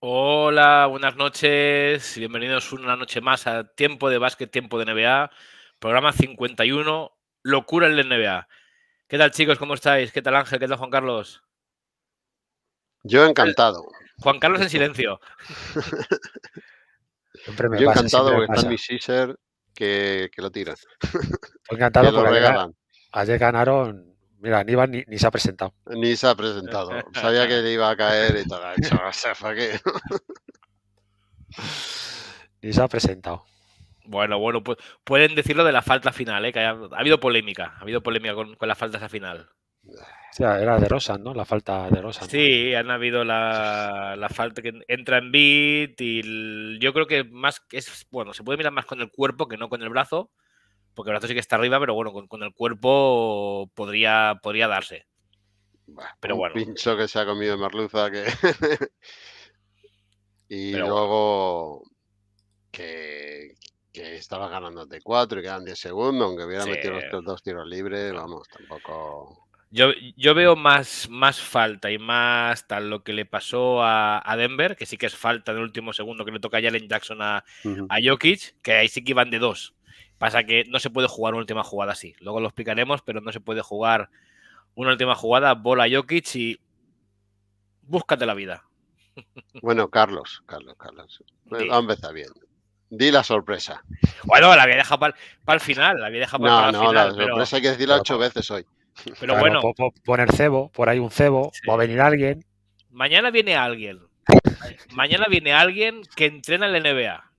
Hola, buenas noches. y Bienvenidos una noche más a Tiempo de Básquet, Tiempo de NBA, programa 51, Locura en la NBA. ¿Qué tal, chicos? ¿Cómo estáis? ¿Qué tal, Ángel? ¿Qué tal, Juan Carlos? Yo encantado. Juan Carlos en silencio. Yo encantado está que, lo tiras. Encantado que ayer ganaron Mira, ni, se ha presentado. Ni se ha presentado. Sabía que le iba a caer y todo. ni se ha presentado. Bueno, bueno, pues pueden decirlo de la falta final, ¿eh? que ha habido polémica. Ha habido polémica con, la falta esa final. O sea, era de Rosa, ¿no? La falta de Rosa. Sí, han habido la, falta que entra en beat y yo creo que más es, bueno, se puede mirar más con el cuerpo que no con el brazo porque el brazo sí que está arriba, pero bueno, con, el cuerpo podría, podría darse. pero bueno. Pincho que se ha comido Merluza que. y luego que, estaba ganando de 4 y quedan 10 segundos, aunque hubiera metido los dos tiros libres, vamos, tampoco. Yo, veo más, más falta y más tal lo que le pasó a, Denver, que sí que es falta del último segundo que le toca a Jalen Jackson a, a Jokic, que ahí sí que iban de dos. Pasa que no se puede jugar una última jugada así. Luego lo explicaremos, pero no se puede jugar una última jugada, bola Jokic y búscate la vida. Bueno, Carlos, Carlos, Carlos. Vamos a bien. Di la sorpresa. Bueno, la había dejado para, el final. La había dejado no, para el final. la sorpresa hay que decirla ocho veces hoy. Pero bueno. poner cebo, por ahí un cebo, va a venir alguien. Mañana viene alguien. Mañana viene alguien que entrena en la NBA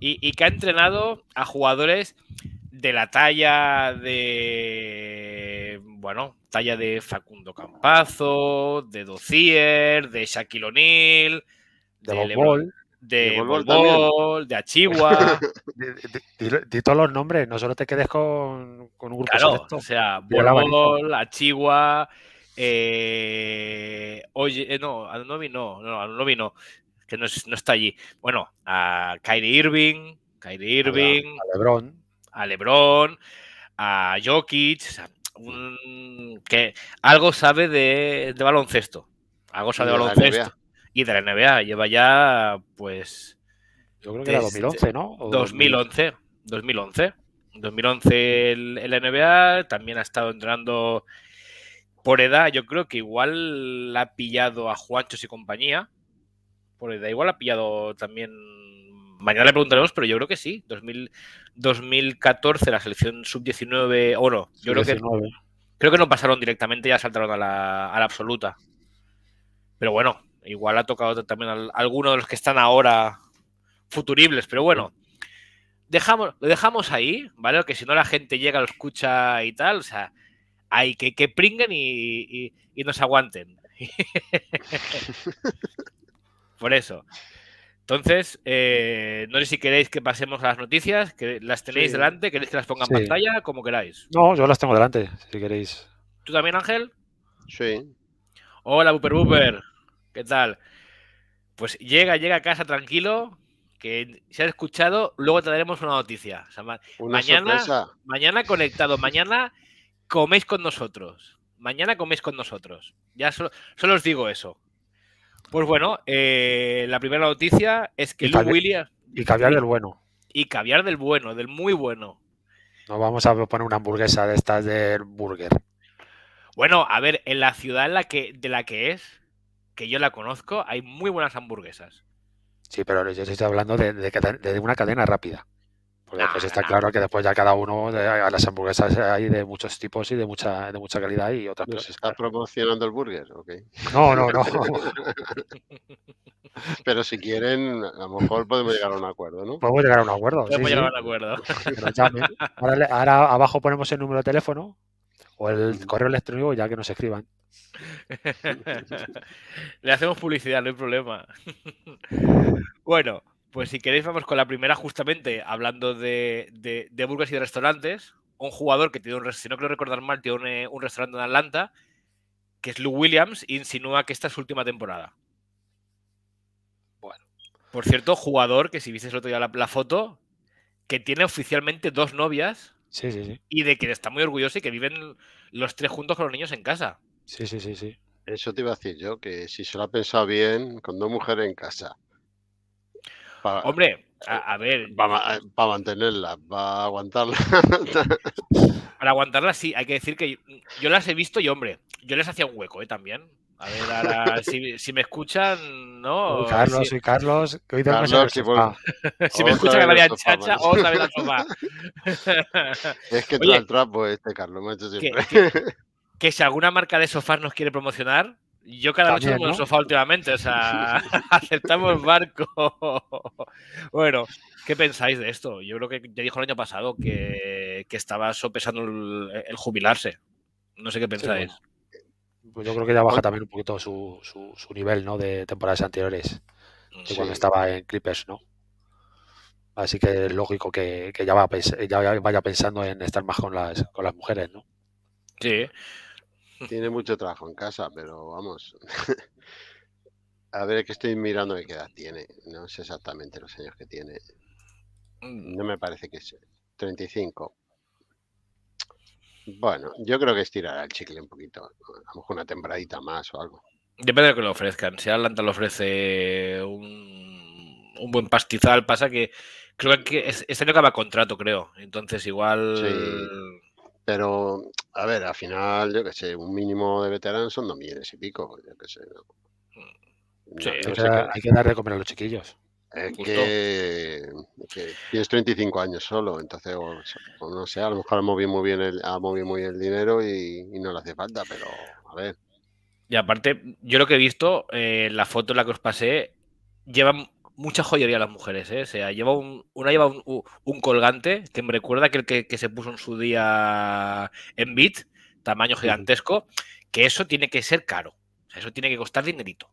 y, que ha entrenado a jugadores de la talla de. Bueno, talla de Facundo Campazo, de Docier, de Shaquille O'Neal, de, de de Bol, de Achigua. todos los nombres, no solo te quedes con, con un grupo claro, O sea, Bol, Achigua. Eh, oye, eh, no, Anunobi no, no, Anunobi no que no, está allí. Bueno, a Kyrie Irving, Kyrie Irving, a, LeBron, a Jokic, que algo sabe de, baloncesto, algo sabe de, baloncesto y de la NBA. Lleva ya, pues, yo creo que era 2011, ¿no? 2011, 2011. 2011 el, el NBA también ha estado entrando por edad. Yo creo que igual ha pillado a Juanchos y compañía da igual ha pillado también. Mañana le preguntaremos, pero yo creo que sí. 2014, la selección sub-19, o no, yo creo que, creo que no pasaron directamente, ya saltaron a la, absoluta. Pero bueno, igual ha tocado también a alguno de los que están ahora futuribles, pero bueno. Dejamos, lo dejamos ahí, ¿vale? Que si no la gente llega, lo escucha y tal, o sea, hay que, que pringuen y, y, y nos aguanten. Por eso. Entonces, eh, no sé si queréis que pasemos a las noticias, que las tenéis delante, queréis que las ponga en pantalla, como queráis. No, yo las tengo delante, si queréis. ¿Tú también, Ángel? Sí. Hola, Booper Booper. ¿Qué tal? Pues llega, llega a casa tranquilo, que si has escuchado, luego te daremos una noticia. mañana, mañana conectado, mañana coméis con nosotros. Mañana coméis con nosotros. Ya solo, solo os digo eso. Pues bueno, eh, la primera noticia es que Luis Williams. Y caviar del bueno. Y caviar del bueno, del muy bueno. No vamos a poner una hamburguesa de estas del burger. Bueno, a ver, en la ciudad la que, de la que es, que yo la conozco, hay muy buenas hamburguesas. Sí, pero yo estoy hablando de una cadena rápida pues está claro que después ya cada uno, eh, a las hamburguesas hay de muchos tipos y de mucha, de mucha calidad y otras cosas. Pues, ¿Estás promocionando el burger? No, no, no. Pero si quieren, a lo mejor podemos llegar a un acuerdo, ¿no? Podemos llegar a un acuerdo. Podemos llegar a un acuerdo. ahora, abajo ponemos el número de teléfono o el correo electrónico ya que nos escriban. Le hacemos publicidad, no hay problema. bueno, pues si queréis vamos con la primera justamente, hablando de, de, burgers y de restaurantes. Un jugador que tiene un, si no quiero recordar mal, tiene eh, un, restaurante en Atlanta, que es Lou Williams, insinúa que esta es su última temporada. Bueno. Por cierto, jugador que si viste el otro día la, foto, que tiene oficialmente dos novias. Sí, sí, sí. Y de que está muy orgulloso y que viven los tres juntos con los niños en casa. Sí, sí, sí, sí. Eso te iba a decir yo, que si se lo ha pensado bien, con dos mujeres en casa, Hombre, a, eh, ver. Para, eh, mantenerla, para aguantarla. para aguantarla, sí, hay que decir que yo, las he visto y, hombre, yo les hacía un hueco, ¿eh? También. A ver, ahora, si, me escuchan, ¿no? Carlos, soy Carlos. si, me escuchan, que María Chacha, otra vez a sofá. es que Oye, trae el trapo este, Carlos, me hecho siempre. Que, que si alguna marca de sofás nos quiere promocionar, yo cada noche tengo en el sofá últimamente, o sea, aceptamos barco. bueno, ¿qué pensáis de esto? Yo creo que ya dijo el año pasado que, estaba sopesando el, jubilarse. No sé qué pues, pensáis. Pues yo creo que ya baja también un poquito su, su, nivel, ¿no? De temporadas anteriores. Mm, cuando estaba en Clippers, ¿no? Así que es lógico que, ya, va, ya, vaya pensando en estar más con las, con las mujeres, ¿no? Sí. Tiene mucho trabajo en casa, pero vamos. A ver, que estoy mirando qué edad tiene. No sé exactamente los años que tiene. No me parece que sea. 35. Bueno, yo creo que estirará el chicle un poquito. A lo mejor una tembradita más o algo. Depende de lo que le ofrezcan. Si Atlanta le ofrece un, buen pastizal, pasa que creo que este año acaba contrato, creo. Entonces, igual. pero a ver, al final, yo que sé, un mínimo de veteranos son dos millones y pico, yo que sé. hay que dar a comer a los chiquillos. Es que, tienes 35 años solo, entonces, o, no sé, a lo mejor ha movido muy bien el, muy el dinero y, no le hace falta, pero a ver. Y aparte, yo lo que he visto, eh, la foto en la que os pasé, llevan mucha joyería a las mujeres, ¿eh? lleva un, una lleva un, colgante que me recuerda aquel que, que se puso en su día en Bit, tamaño gigantesco, que eso tiene que ser caro. eso tiene que costar dinerito.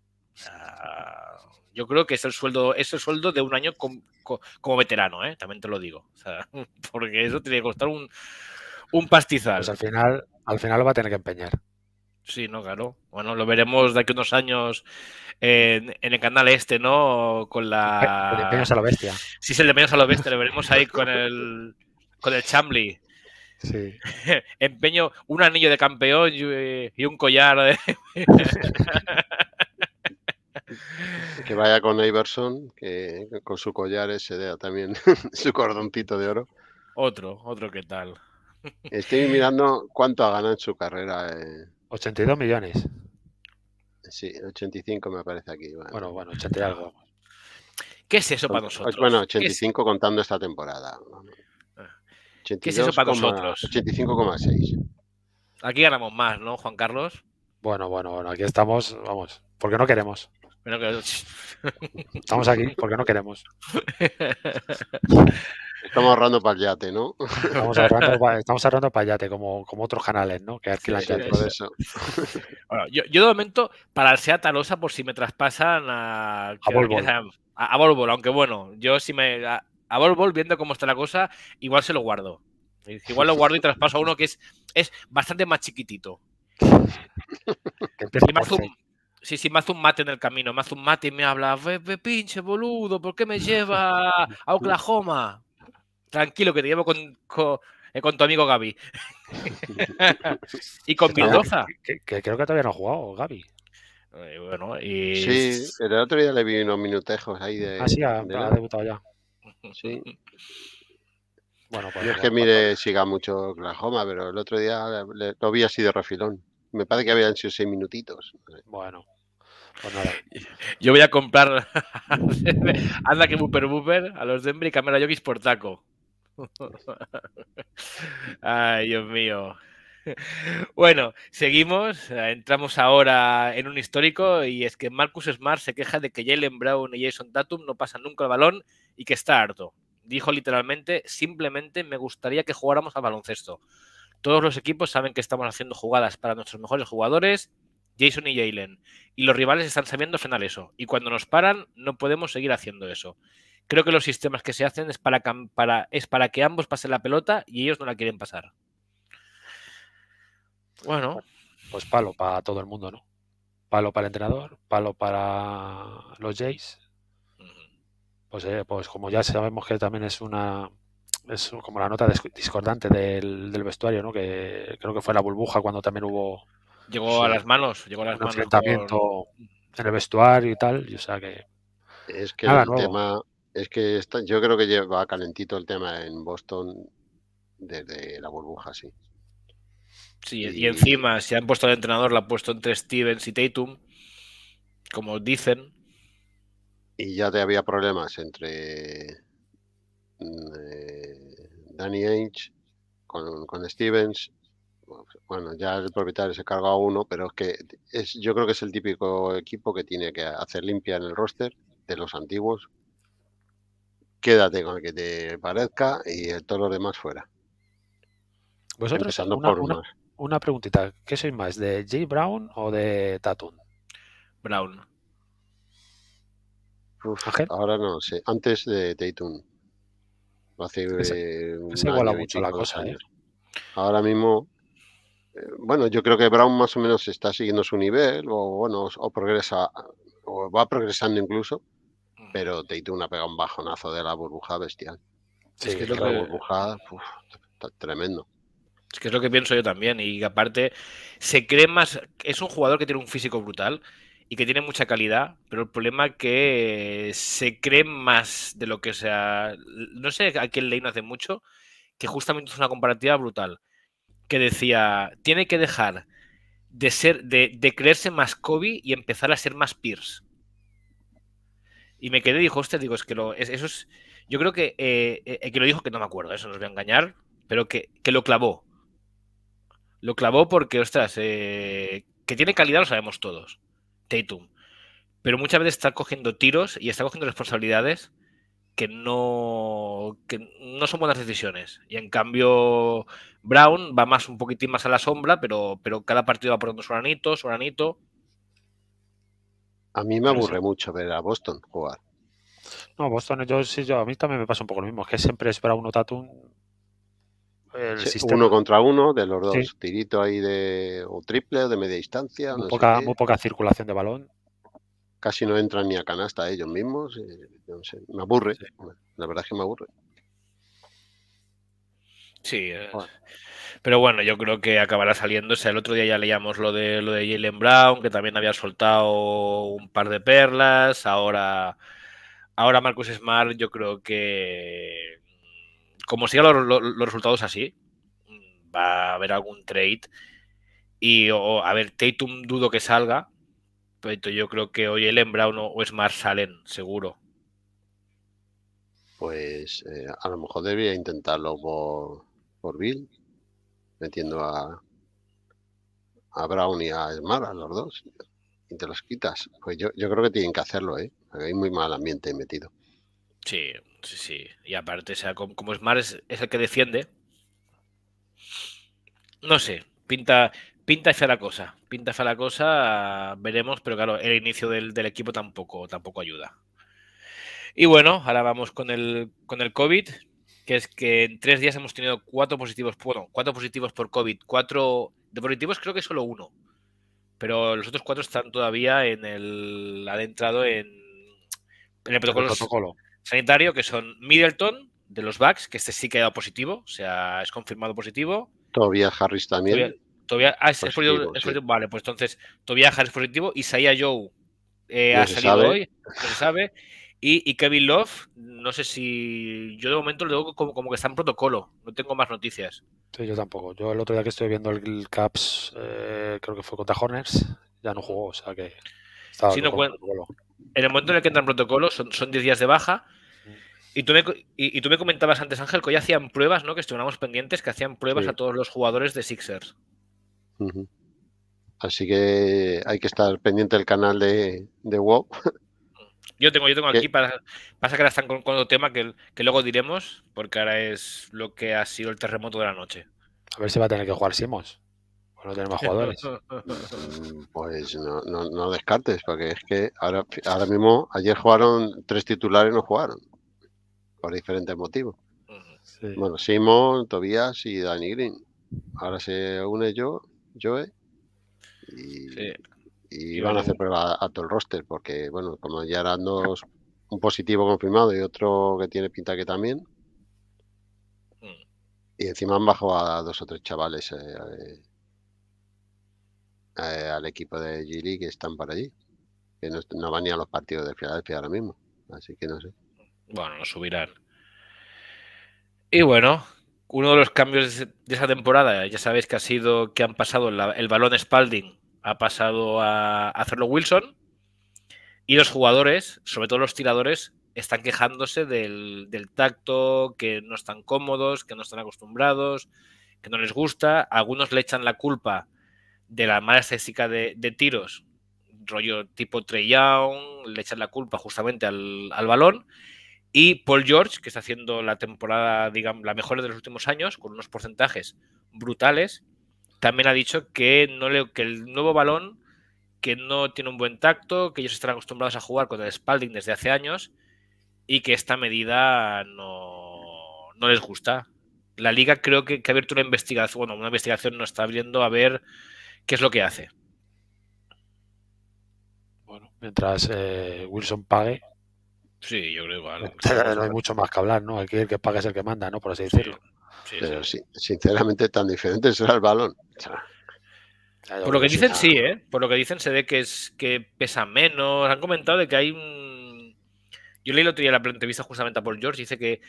yo creo que es el sueldo, es sueldo de un año como veterano, ¿eh? También te lo digo. porque eso tiene que costar un, un pastizal. Pues al final, al final lo va a tener que empeñar. Sí, no, claro. Bueno, lo veremos de aquí unos años en, el canal este, ¿no? Con la. El de a la Bestia. Sí, es el de Peñas a la Bestia. Lo veremos ahí con el, con el Chambly. Sí. Empeño un anillo de campeón y, un collar. que vaya con Iverson, que con su collar ese de también su cordoncito de oro. Otro, otro ¿qué tal. Estoy mirando cuánto ha ganado en su carrera. Eh. 82 millones. Sí, 85 me parece aquí. Bueno, bueno, bueno y algo. ¿Qué es eso para nosotros? Bueno, 85 contando esta temporada. Ah. ¿Qué es eso para nosotros? 85,6. Aquí ganamos más, ¿no, Juan Carlos? Bueno, bueno, bueno, aquí estamos, vamos, porque no queremos. Estamos aquí porque no queremos. Estamos ahorrando para el yate, ¿no? Estamos ahorrando para, yate, como, como otros canales, ¿no? Que alquilan sí, eso. yo, de momento, para el SEAT Talosa, por si me traspasan a... A Volvol. A, aunque bueno, yo si me... A, volvo viendo cómo está la cosa, igual se lo guardo. Igual lo guardo y traspaso a uno que es, es bastante más chiquitito. si sí, sí, me hace un mate en el camino, me hace un mate y me habla, ve pinche boludo, ¿por qué me lleva a Oklahoma? tranquilo que te llevo con, con, eh, tu amigo Gaby. y con Mendoza. Que, creo que todavía no ha jugado Gaby. Eh, bueno, y... Sí, el otro día le vi unos minutejos ahí de... Ah, sí, ha, de ha debutado ya. Sí. Bueno, pues, es que mire, siga mucho Oklahoma, pero el otro día lo vi así de refilón. Me parece que habían sido seis minutitos. Bueno, pues nada. Yo voy a comprar. Anda que Booper Booper a los Denver y camera Yogis por taco. Ay, Dios mío. Bueno, seguimos. Eh, entramos ahora en un histórico y es que Marcus Smart se queja de que Jalen Brown y Jason Tatum no pasan nunca el balón y que está harto. Dijo literalmente, simplemente me gustaría que jugáramos al baloncesto. Todos los equipos saben que estamos haciendo jugadas para nuestros mejores jugadores, Jason y Jalen, y los rivales están sabiendo frenar eso. Y cuando nos paran, no podemos seguir haciendo eso creo que los sistemas que se hacen es para, para, es para que ambos pasen la pelota y ellos no la quieren pasar. Bueno. Pues, pues palo para todo el mundo, ¿no? Palo para el entrenador, palo para los Jays. Pues, eh, pues como ya sabemos que también es una es como la nota discordante del, vestuario, ¿no? Que creo que fue la burbuja cuando también hubo llegó a las manos, llegó a las manos enfrentamiento en el vestuario y tal, yo que es que el tema es que yo creo que lleva calentito el tema en Boston desde la burbuja, sí. Sí, y, encima, si han puesto al entrenador, la ha puesto entre Stevens y Tatum, como dicen. Y ya te había problemas entre mm, eh, Danny Ainge con, Stevens bueno, ya el propietario se carga a uno, pero es que es, yo creo que es el típico equipo que tiene que hacer limpia en el roster de los antiguos quédate con el que te parezca y todo lo demás fuera. Vosotros, Empezando por una, una preguntita, ¿qué sois más, de Jay Brown o de Tatum? Brown. ahora no sé, antes de Tatum. Hace se iguala mucho la cosa. ¿eh? Ahora mismo, eh, bueno, yo creo que Brown más o menos está siguiendo su nivel, o bueno, o progresa, o va progresando incluso pero Tatum una pegado un bajonazo de la burbuja bestial. es que es lo que... La burbuja, Está tremendo. Es que es lo que pienso yo también. Y aparte, se cree más. Es un jugador que tiene un físico brutal y que tiene mucha calidad, pero el problema es que se cree más de lo que sea. No sé a quién leí no hace mucho, que justamente es una comparativa brutal. Que decía: tiene que dejar de ser, de creerse más Kobe y empezar a ser más Pierce. Y me quedé y dijo, hostia, digo, es que lo, eso es. Yo creo que eh, eh que lo dijo que no me acuerdo, eso nos voy a engañar, pero que, que lo clavó. Lo clavó porque, ostras, eh, que tiene calidad lo sabemos todos. Tatum. Pero muchas veces está cogiendo tiros y está cogiendo responsabilidades que no, que no son buenas decisiones. Y en cambio, Brown va más un poquitín más a la sombra, pero, pero cada partido va poniendo su granito, su granito. A mí me aburre mucho ver a Boston jugar. No, Boston, yo sí, yo a mí también me pasa un poco lo mismo, es que siempre es para uno Tatum. Uno contra uno de los dos, tirito ahí de o triple o de media distancia. Muy, poca, circulación de balón. Casi no entran ni a canasta ellos mismos. Eh, me aburre, la verdad es que me aburre. Sí, eh, pero bueno, yo creo que acabará saliendo. O sea, el otro día ya leíamos lo de lo de Jalen Brown, que también había soltado un par de perlas. Ahora, ahora Marcus Smart, yo creo que como sigan los, resultados así, va a haber algún trade. Y a ver, Tatum dudo que salga. Pero yo creo que hoy Jalen Brown o Smart salen, seguro pues eh, a lo mejor debía intentarlo por, por Bill, metiendo a, a Brown y a Smart, a los dos, y te los quitas. Pues yo, creo que tienen que hacerlo, ¿eh? hay muy mal ambiente metido. Sí, sí, sí. Y aparte, sea, como, como Smart es, el que defiende, no sé, pinta, pinta fea la cosa. Pinta fea la cosa, veremos, pero claro, el inicio del, del equipo tampoco, tampoco ayuda. Y bueno, ahora vamos con el, con el COVID que es que en tres días hemos tenido cuatro positivos, bueno, cuatro positivos por COVID, cuatro de positivos creo que solo uno, pero los otros cuatro están todavía en el, adentrado en, el, protocolo, sanitario, que son Middleton, de los Bucks, que este sí que ha dado positivo, o sea, es confirmado positivo. Todavía Harris también. Ah, positivo, Vale, pues entonces, Tobia Harris positivo, Isaiah Joe eh, ha salido hoy, se sabe. Y, Kevin Love, no sé si. Yo de momento lo digo como, que está en protocolo, no tengo más noticias. Sí, yo tampoco. Yo el otro día que estoy viendo el, Caps, eh, creo que fue contra Horners, ya no jugó, o sea que. Estaba sí, no, en el momento en el que entra en protocolo, son, 10 días de baja. Mm. Y tú, me, comentabas antes, Ángel, que hoy hacían pruebas, ¿no? Que estuvimos pendientes, que hacían pruebas a todos los jugadores de Sixers. Así que hay que estar pendiente del canal de, de WoW yo tengo, yo tengo aquí para, pasa que ahora están con, otro tema que, luego diremos, porque ahora es lo que ha sido el terremoto de la noche. A ver si va a tener que jugar Simos, mm, Pues no tenemos jugadores. pues no, descartes, porque es que ahora, ahora mismo, ayer jugaron tres titulares y no jugaron. Por diferentes motivos. Bueno, Simon, Tobias y Danny Green. Ahora se une yo, Joe y van a hacer prueba a, todo el roster, porque, bueno, como ya eran dos, un positivo confirmado y otro que tiene pinta que también. Hmm. Y encima han bajado a dos o tres chavales eh, eh, al equipo de Gili que están por allí. Que no, van ni a los partidos de Filadelfia ahora mismo. Así que no sé. Bueno, lo subirán. Y bueno, uno de los cambios de esa temporada, ya sabéis que ha sido que han pasado el balón Spalding ha pasado a hacerlo Wilson. Y los jugadores, sobre todo los tiradores, están quejándose del, tacto, que no están cómodos, que no están acostumbrados, que no les gusta. Algunos le echan la culpa de la mala estética de, tiros, rollo tipo Trey Young, le echan la culpa justamente al, al, balón. Y Paul George, que está haciendo la temporada, digamos, la mejor de los últimos años, con unos porcentajes brutales, también ha dicho que, no que el nuevo balón, que no tiene un buen tacto, que ellos están acostumbrados a jugar contra el Spalding desde hace años y que esta medida no, les gusta. La liga creo que, ha abierto una investigación, bueno, una investigación no está abriendo a ver qué es lo que hace. Bueno, mientras eh, Wilson pague. Sí, yo creo igual. No hay mucho más que hablar, ¿no? Aquí el que pague es el que manda, ¿no? Por así decirlo pero sí. sinceramente tan diferente será el balón. Por lo que dicen, sí, ¿eh? Por lo que dicen, se ve que, es, que pesa menos. Han comentado de que hay un. Yo leí el otro día la entrevista justamente a Paul George, dice que,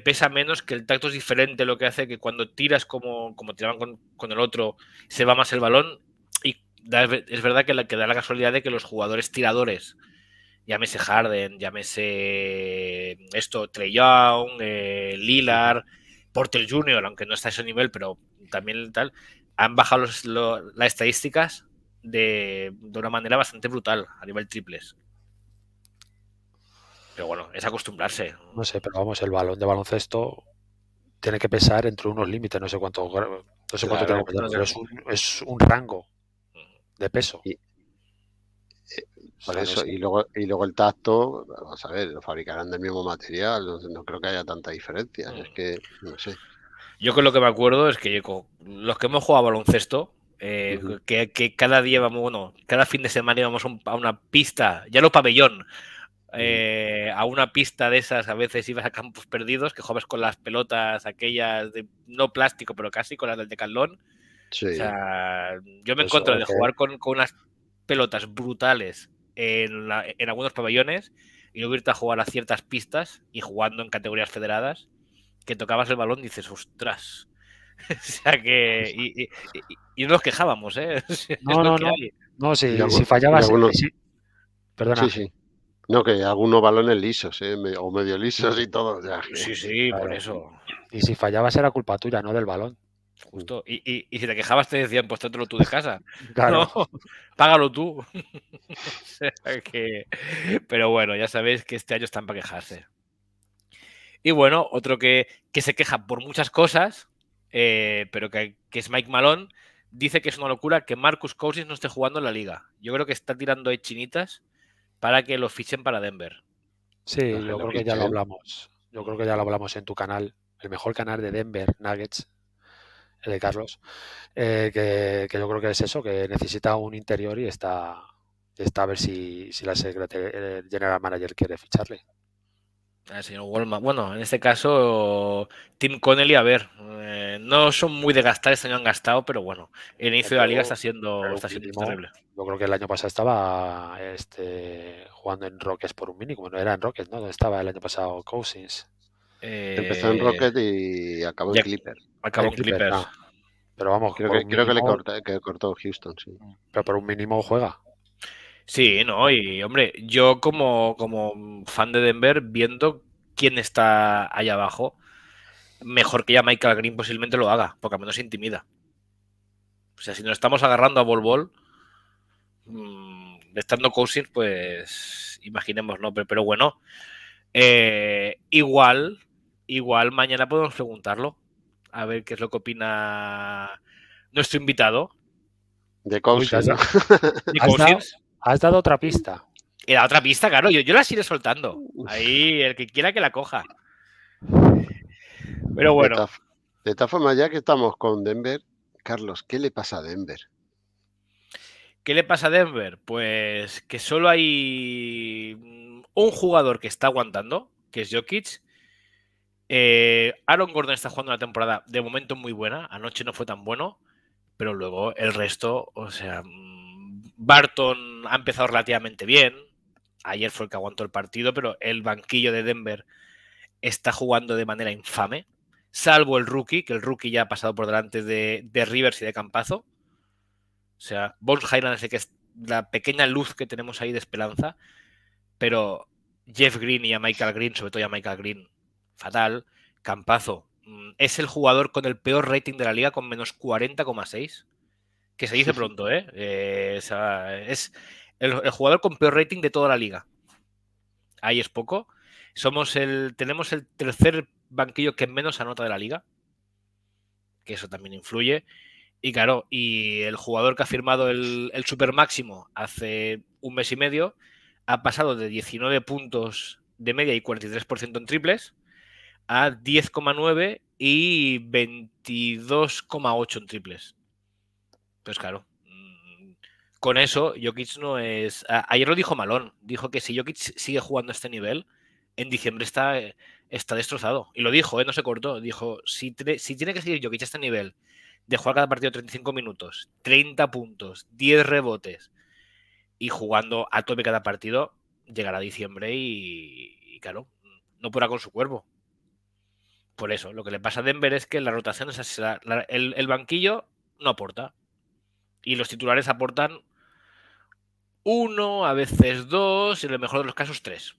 pesa menos, que el tacto es diferente, lo que hace que cuando tiras como, como tiraban con, el otro, se va más el balón. Y es verdad que, da la casualidad de que los jugadores tiradores, llámese Harden, llámese esto, Trey Young, eh, Lillard Porter Jr., aunque no está a ese nivel, pero también tal, han bajado las estadísticas de, una manera bastante brutal a nivel triples. Pero bueno, es acostumbrarse. No sé, pero vamos, el balón de baloncesto tiene que pesar entre unos límites, no sé cuánto, no pero es un, es un rango mm. de peso y luego, y luego el tacto, vamos a ver, lo fabricarán del mismo material, no, creo que haya tanta diferencia, es mm. que, no sé. Yo con lo que me acuerdo es que los que hemos jugado baloncesto, eh, que, cada día vamos, bueno, cada fin de semana íbamos a una pista, ya lo pabellón, eh, a una pista de esas, a veces ibas a campos perdidos, que jugabas con las pelotas aquellas, no plástico, pero casi, con las del decalón. Sí. yo me encuentro de eh, jugar con, con unas pelotas brutales en, algunos pabellones y luego irte a jugar a ciertas pistas y jugando en categorías federadas, que tocabas el balón y dices, ostras. o sea que. Y, nos quejábamos, ¿eh? no, no, no. si, fallabas. Eh, Perdona. No, que algunos balones lisos, ¿eh? o medio lisos y todo. Sí, sí, por eso. Y si fallabas era culpa tuya, no del balón. Justo. Y, si te quejabas te decían, pues trátelo tú de casa. Claro. págalo tú. Pero bueno, ya sabéis que este año están para quejarse. Y bueno, otro que, se queja por muchas cosas, eh, pero que, es Mike Malone, dice que es una locura que Marcus Cousins no esté jugando en la liga. Yo creo que está tirando hechinitas chinitas para que lo fichen para Denver. Sí, yo creo que ya lo hablamos. Yo creo que ya lo hablamos en tu canal, el mejor canal de Denver Nuggets, el de Carlos, eh, que, yo creo que es eso, que necesita un interior y está, está a ver si, si la secretaria, General Manager quiere ficharle. Ah, bueno, en este caso, Tim Connelly, a ver, eh, no son muy de gastar, este año han gastado, pero bueno, el inicio de la liga está siendo, está terrible. Yo creo que el año pasado estaba este, jugando en Rockets por un mínimo, no era en Rockets, ¿no? estaba el año pasado Cousins. Empezó en eh, Rocket y acabó en Clipper. Acabó en Clippers ah. Pero vamos, creo, que, le que cortó Houston, Pero por un mínimo juega. Sí, no, y hombre, yo como, como fan de Denver, viendo quién está allá abajo, mejor que ya Michael Green posiblemente lo haga, porque al menos se intimida. O sea, si nos estamos agarrando a Bol Bol, mm, estando Cousins, pues imaginemos, ¿no? Pero, bueno, eh, igual Igual mañana podemos preguntarlo, a ver qué es lo que opina nuestro invitado. De Cousins. Has, dado, otra pista. Era otra pista, claro. Yo, la sigo soltando. Ahí, el que quiera que la coja. Pero bueno. De esta forma, ya que estamos con Denver, Carlos, ¿qué le pasa a Denver? ¿Qué le pasa a Denver? Pues que solo hay un jugador que está aguantando, que es Jokic, eh, Aaron Gordon está jugando una temporada de momento muy buena. Anoche no fue tan bueno, pero luego el resto, o sea, mm, Barton ha empezado relativamente bien. Ayer fue el que aguantó el partido, pero el banquillo de Denver está jugando de manera infame, salvo el rookie, que el rookie ya ha pasado por delante de, Rivers y de Campazo. O sea, Bones Highland es, el que es la pequeña luz que tenemos ahí de esperanza, pero Jeff Green y a Michael Green, sobre todo a Michael Green, fatal. Campazo mm, es el jugador con el peor rating de la liga, con menos 40,6. Que se dice pronto, ¿eh? eh es el, jugador con peor rating de toda la liga. Ahí es poco. Somos el, tenemos el tercer banquillo que menos anota de la liga. Que eso también influye. Y claro, y el jugador que ha firmado el, el super máximo hace un mes y medio ha pasado de 19 puntos de media y 43% en triples a 10,9 y 22,8 en triples. Pues claro, mm, con eso Jokic no es... Ayer lo dijo Malón, dijo que si Jokic sigue jugando a este nivel, en diciembre está, eh, está destrozado. Y lo dijo, eh, no se cortó. Dijo, si, tiene que seguir Jokic a este nivel, de jugar cada partido 35 minutos, 30 puntos, 10 rebotes y jugando a tope cada partido, llegará diciembre y, claro, no podrá con su cuerpo por eso, lo que le pasa a Denver es que la rotación es el, banquillo no aporta. Y los titulares aportan uno, a veces dos, y en el mejor de los casos tres.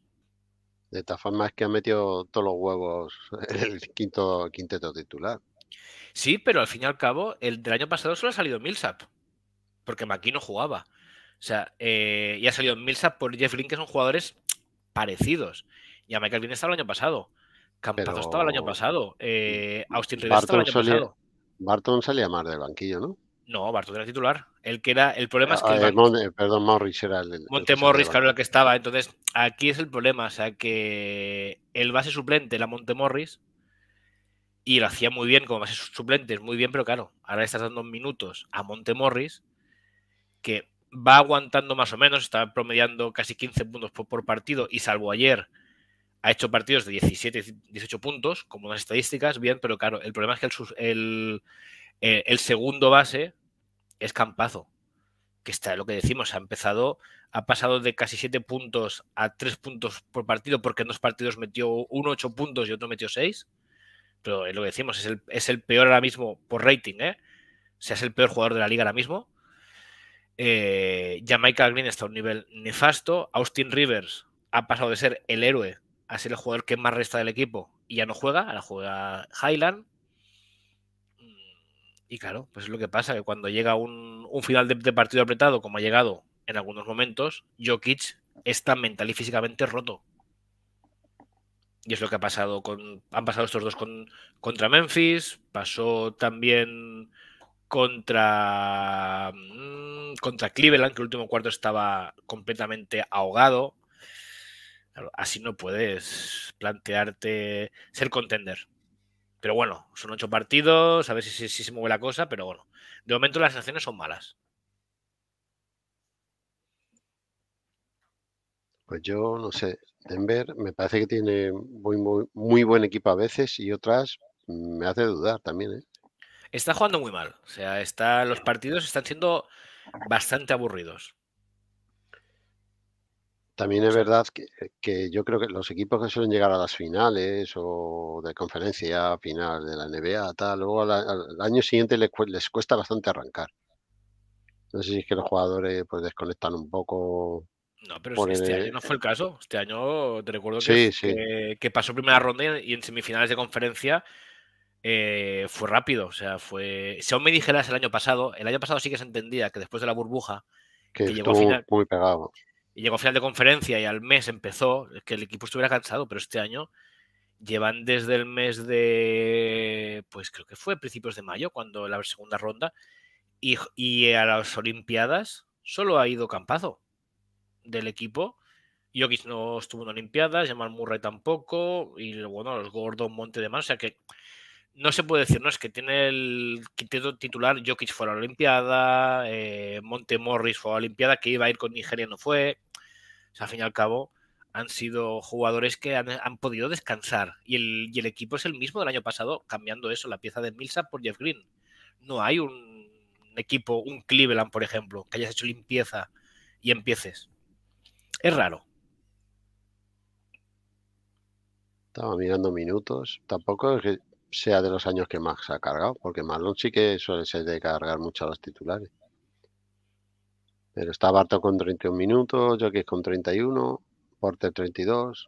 De esta forma es que ha metido todos los huevos el quinto quinteto titular. Sí, pero al fin y al cabo, el del año pasado solo ha salido Millsap, porque Maki no jugaba. O sea, eh, y ha salido Millsap por Jeff Green, que son jugadores parecidos. Y a Michael Green está el año pasado estaba el año pasado. Eh, Austin Rivers estaba el año pasado. Barton salía más del banquillo, ¿no? No, Barton era titular. El que era, el problema es ah, que. Eh, perdón, Morris era el. claro, el que estaba. Entonces, aquí es el problema. O sea, que el base suplente era Montemorris y lo hacía muy bien como base suplente, muy bien, pero claro, ahora estás dando minutos a Montemorris que va aguantando más o menos, está promediando casi 15 puntos por partido y salvo ayer ha hecho partidos de 17, 18 puntos, como las estadísticas, bien, pero claro, el problema es que eh, el, segundo base es Campazo, que está lo que decimos, ha empezado, ha pasado de casi 7 puntos a 3 puntos por partido, porque en dos partidos metió 1, 8 puntos y otro metió 6, pero es lo que decimos, es el, peor ahora mismo por rating, ¿eh? o sea, es el peor jugador de la liga ahora mismo. Eh, Jamaica Green está a un nivel nefasto, Austin Rivers ha pasado de ser el héroe a ser el jugador que más resta del equipo y ya no juega, ahora juega Highland. Mm, y claro, pues es lo que pasa, que cuando llega un, final de, partido apretado, como ha llegado en algunos momentos, Jokic está mental y físicamente roto. Y es lo que ha pasado con. Han pasado estos dos contra Memphis, pasó también contra. Mm, contra Cleveland, que el último cuarto estaba completamente ahogado así no puedes plantearte ser contender. Pero bueno, son ocho partidos, a ver si, se mueve la cosa, pero bueno. De momento las acciones son malas. Pues yo no sé, Denver me parece que tiene muy, muy, buen equipo a veces y otras me hace dudar también. ¿eh? Está jugando muy mal, o sea, está, los partidos están siendo bastante aburridos. También es verdad que, yo creo que los equipos que suelen llegar a las finales o de conferencia final de la NBA, tal, luego al, año siguiente les, cuesta bastante arrancar. No sé si es que los jugadores pues desconectan un poco. No, pero este año no fue el caso. Este año te recuerdo que, pasó primera ronda y en semifinales de conferencia eh, fue rápido. O sea, fue. Si aún me dijeras el año pasado, el año pasado sí que se entendía que después de la burbuja. Que, muy pegado y llegó a final de conferencia y al mes empezó, que el equipo estuviera cansado, pero este año llevan desde el mes de, pues creo que fue principios de mayo, cuando la segunda ronda, y, y a las Olimpiadas solo ha ido Campazo del equipo. Jokic no estuvo en Olimpiadas, Jamal Murray tampoco, y bueno, los Gordon, Monte de Man, o sea que no se puede decir, no es que tiene el quinteto titular, Jokic fue a la Olimpiada, eh, Monte Morris fue a la Olimpiada, que iba a ir con Nigeria, no fue al fin y al cabo, han sido jugadores que han, podido descansar. Y el, equipo es el mismo del año pasado, cambiando eso, la pieza de Milsa por Jeff Green. No hay un equipo, un Cleveland, por ejemplo, que hayas hecho limpieza y empieces. Es raro. Estaba mirando minutos. Tampoco es que sea de los años que Max ha cargado, porque Marlon sí que suele ser de cargar mucho a los titulares. Pero está Barto con 31 minutos, Jokic con 31, Porter 32.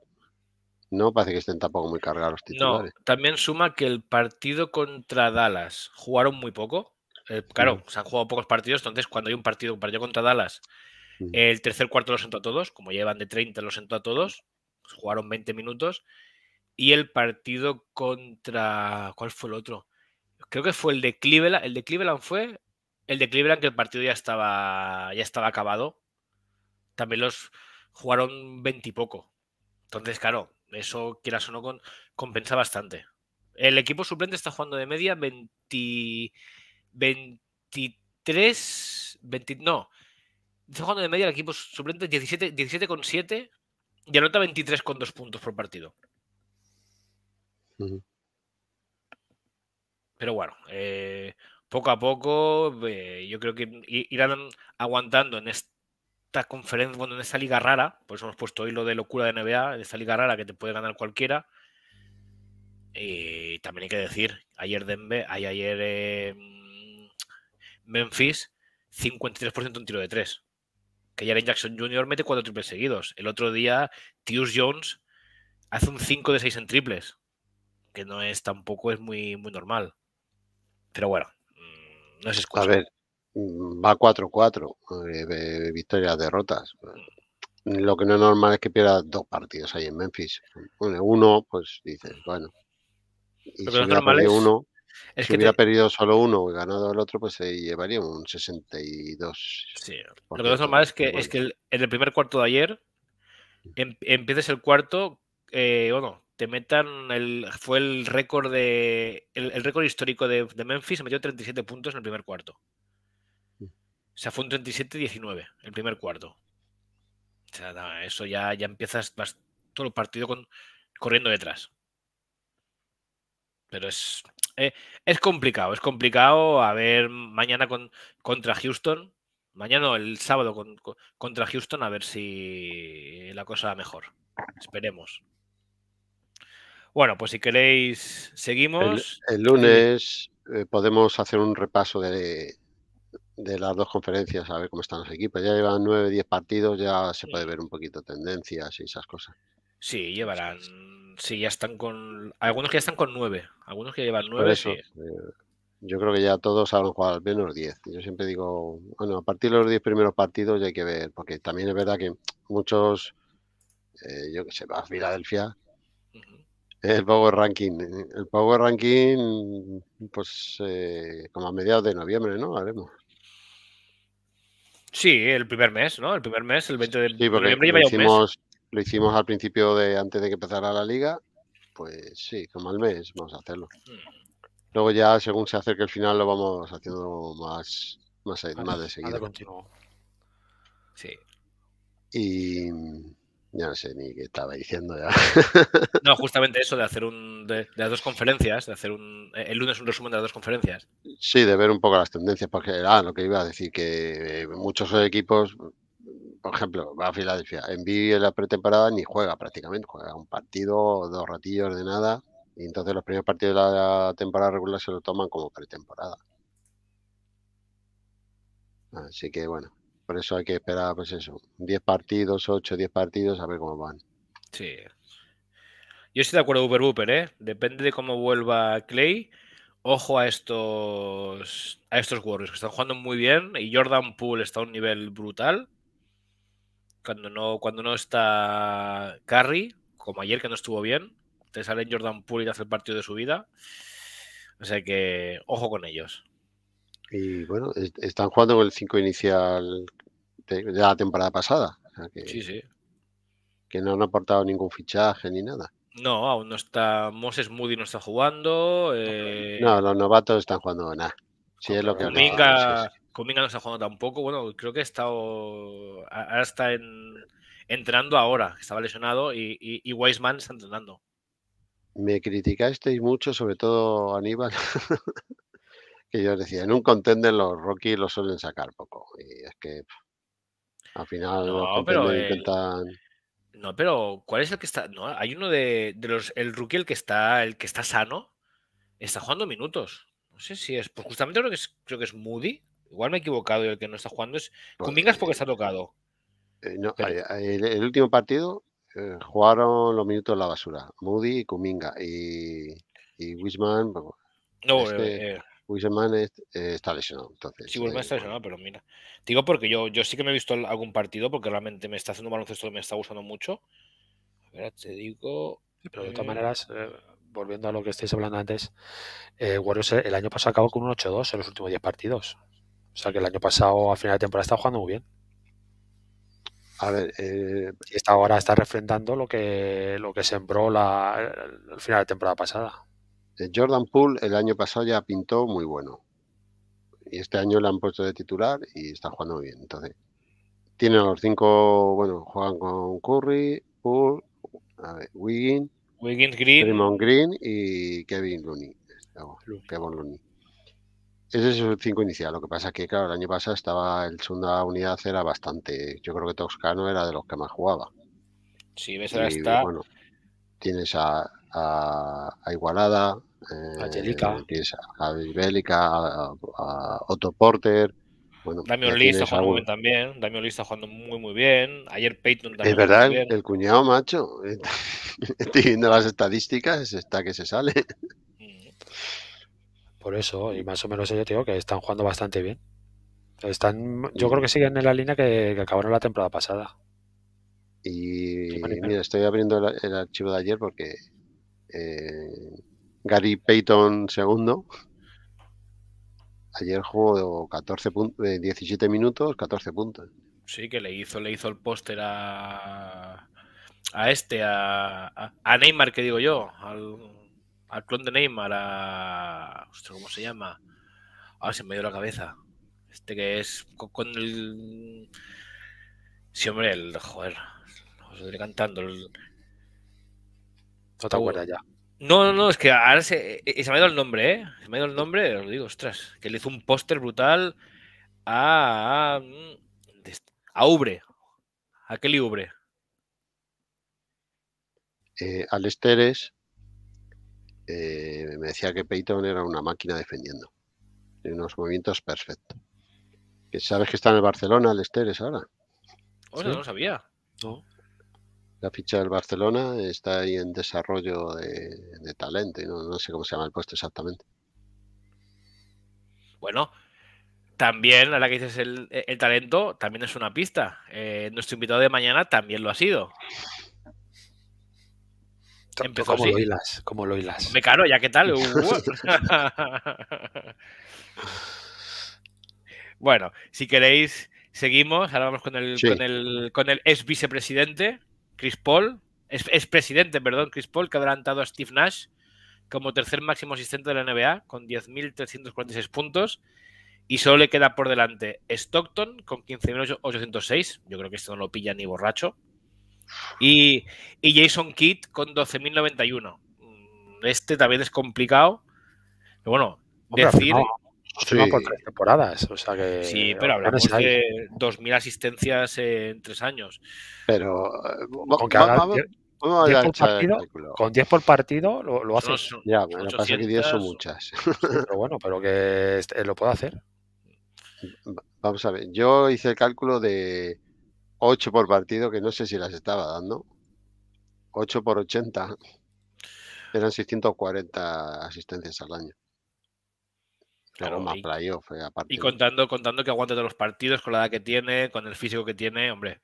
No parece que estén tampoco muy cargados los titulares. No, también suma que el partido contra Dallas jugaron muy poco. Eh, claro, se han jugado pocos partidos, entonces cuando hay un partido, un partido contra Dallas, mm. el tercer cuarto lo sentó a todos, como llevan de 30 lo sentó a todos, pues jugaron 20 minutos. Y el partido contra... ¿Cuál fue el otro? Creo que fue el de Cleveland. El de Cleveland fue el de Cleveland, que el partido ya estaba, ya estaba acabado, también los jugaron veintipoco. Entonces, claro, eso quieras o no con, compensa bastante. El equipo suplente está jugando de media 20, 23, no, está jugando de media el equipo suplente 17, siete y anota 23 con dos puntos por partido. Pero bueno, eh, poco a poco, eh, yo creo que irán aguantando en esta conferencia, bueno, en esta liga rara, por eso hemos puesto hoy lo de locura de NBA, en esta liga rara que te puede ganar cualquiera. Y también hay que decir, ayer Denver, ayer eh, Memphis, 53% en tiro de tres. Que Jaren Jackson Jr. mete cuatro triples seguidos. El otro día, Tius Jones hace un 5 de 6 en triples. Que no es tampoco es muy, muy normal. Pero bueno, a ver, mm, va 4-4, eh, victorias, derrotas. Lo que no es normal es que pierda dos partidos ahí en Memphis. uno, pues dices, bueno. Y si es... uno, es que hubiera perdido solo uno y ganado el otro, pues se llevaría un 62. Sí. Lo que no es normal es que, es que en el primer cuarto de ayer mm. em, empieces el cuarto, eh, no te metan el. Fue el récord de. El, récord histórico de, Memphis, se metió 37 puntos en el primer cuarto. O sea, fue un 37-19 el primer cuarto. O sea, eso ya, ya empiezas todo el partido corriendo detrás. Pero es, eh, es complicado, es complicado. A ver, mañana con, contra Houston. Mañana, el sábado contra Houston, a ver si la cosa va mejor. Esperemos. Bueno, pues si queréis, seguimos. El, lunes eh, podemos hacer un repaso de, las dos conferencias, a ver cómo están los equipos. Ya llevan 9, diez partidos, ya se puede ver un poquito tendencias y esas cosas. Sí, llevarán. Sí, ya están con. Algunos que ya están con nueve. algunos que llevan nueve, sí. Eh, yo creo que ya todos habrán jugado al menos 10. Yo siempre digo, bueno, a partir de los diez primeros partidos ya hay que ver, porque también es verdad que muchos, eh, yo que sé, va a Filadelfia el Power Ranking. Eh, el Power Ranking, pues eh, como a mediados de noviembre, ¿no? Haremos. Sí, el primer mes, ¿no? El primer mes, el 20 de noviembre lleva hicimos, Lo hicimos al principio de, antes de que empezara la liga. Pues sí, como al mes vamos a hacerlo. Luego ya, según se acerque el final, lo vamos haciendo más, de seguida. Sí. Y ya no sé ni qué estaba diciendo ya. No, justamente eso de hacer un de, las dos conferencias, de hacer un el lunes un resumen de las dos conferencias. Sí, de ver un poco las tendencias, porque era ah, lo que iba a decir, que eh, muchos equipos, por ejemplo, va a Filadelfia, en la pretemporada ni juega prácticamente, juega un partido, dos ratillos de nada, y entonces los primeros partidos de la temporada regular se lo toman como pretemporada. Así que bueno, por eso hay que esperar, pues eso, 10 partidos, 8, 10 partidos, a ver cómo van. Sí. Yo estoy de acuerdo, Uber Uber, ¿eh? Depende de cómo vuelva Clay. Ojo a estos a estos Warriors que están jugando muy bien y Jordan Poole está a un nivel brutal. Cuando no, cuando no está Curry, como ayer que no estuvo bien, te sale Jordan Poole y te hace el partido de su vida. O sea que ojo con ellos. Y bueno, están jugando con el 5 inicial de, la temporada pasada. que, sí, sí. Que no han aportado ningún fichaje ni nada. No, aún no está. Moses Moody no está jugando. Eh, no, los novatos están jugando nada. Sí, es lo que Cominga, Cominga no está jugando tampoco. Bueno, creo que ha estado. Ahora está en, entrenando ahora, estaba lesionado. Y, y, Wiseman está entrenando. Me criticasteis mucho, sobre todo Aníbal. y yo decía, en un contender los rookies lo suelen sacar poco. Y es que al final no, pero intentan. No, pero ¿cuál es el que está? No, hay uno de, los. El rookie, el que está, el que está sano, está jugando minutos. No sé si es. Pues justamente creo que es, creo que es Moody. Igual me he equivocado y el que no está jugando es. Pues, es porque eh, está tocado. Eh, eh, el, último partido jugaron los minutos en la basura. Moody y Kuminga. Y, y Wisman. no, Wiseman eh, está lesionado. Entonces, sí, Wiseman pues eh, está lesionado, pero mira. Digo porque yo, yo sí que me he visto algún partido porque realmente me está haciendo un baloncesto que me está gustando mucho. A ver, te digo. pero de todas eh, maneras, volviendo a lo que estáis hablando antes, Warriors el año pasado acabó con un 8-2 en los últimos 10 partidos. O sea que el año pasado, al final de temporada, estaba jugando muy bien. A ver, eh, esta ahora está refrendando lo que lo que sembró la, el final de temporada pasada. Eh, Jordan Poole el año pasado ya pintó muy bueno. Y este año le han puesto de titular y está jugando bien. Entonces, tienen los cinco, bueno, juegan con Curry, Poole, Wiggins Green. Raymond Green y Kevin Looney. Kevin Ese es el cinco inicial. Lo que pasa es que, claro, el año pasado estaba el segunda unidad era bastante. Yo creo que Toscano era de los que más jugaba. Sí, ves, ahora está. Bueno, tienes a Igualada, eh, a, Otto Porter. Bueno, está jugando muy bien también. jugando muy, muy bien. Ayer Peyton Es verdad, el cuñado macho. Estoy las estadísticas, está que se sale. Mm. Por eso, y más o menos yo te digo que están jugando bastante bien. Están, yo mm. creo que siguen en la línea que, acabaron la temporada pasada. Y mira, estoy abriendo el, archivo de ayer porque eh, Gary Payton segundo. Ayer jugó 14 17 eh, minutos, 14 puntos. Sí, que le hizo, le hizo el póster a, este, a, a, Neymar, que digo yo, al, clon de Neymar, a... ¿Cómo se llama? Ah, se me dio la cabeza. Este que es con, el... Sí, hombre, el... Joder, os estoy cantando. El... No ya. No, no, es que ahora eh, eh, se, me ha ido el nombre, ¿eh? Se me ha ido el nombre, os digo, ostras, que le hizo un póster brutal a, a, mm, Ubre, a Kelly Ubre. Eh, Alesteres eh, me decía que Peyton era una máquina defendiendo, En unos movimientos perfectos. ¿Sabes que está en el Barcelona, Alesteres, ahora? no lo sabía. No ficha del Barcelona está ahí en desarrollo de, talento no, sé cómo se llama el puesto exactamente. Bueno, también, la que dices el, talento, también es una pista. Eh, nuestro invitado de mañana también lo ha sido. Empezó como lo hilas, como Me caro, ya qué tal. Uh, uh. bueno, si queréis, seguimos. Ahora vamos con el, con el, con el ex vicepresidente. Chris Paul, es, presidente, perdón, Chris Paul, que ha adelantado a Steve Nash como tercer máximo asistente de la NBA con 10.346 puntos. Y solo le queda por delante Stockton con 15.806. Yo creo que esto no lo pilla ni borracho. Y, Jason Kidd con 12.091. Mm, este también es complicado. Pero bueno, decir. Sí. Por tres temporadas, o sea que... Sí, pero hablamos de 2.000 asistencias en tres años. Pero... Eh, con 10 por partido, 10 por partido lo, lo Ya, bueno, pasa que 10 son muchas. pero bueno, pero que este, eh, lo puedo hacer. Vamos a ver, yo hice el cálculo de 8 por partido, que no sé si las estaba dando. 8 por 80. Eran 640 asistencias al año y, eh, contando, contando que aguante todos los partidos, con la edad que tiene, con el físico que tiene, hombre.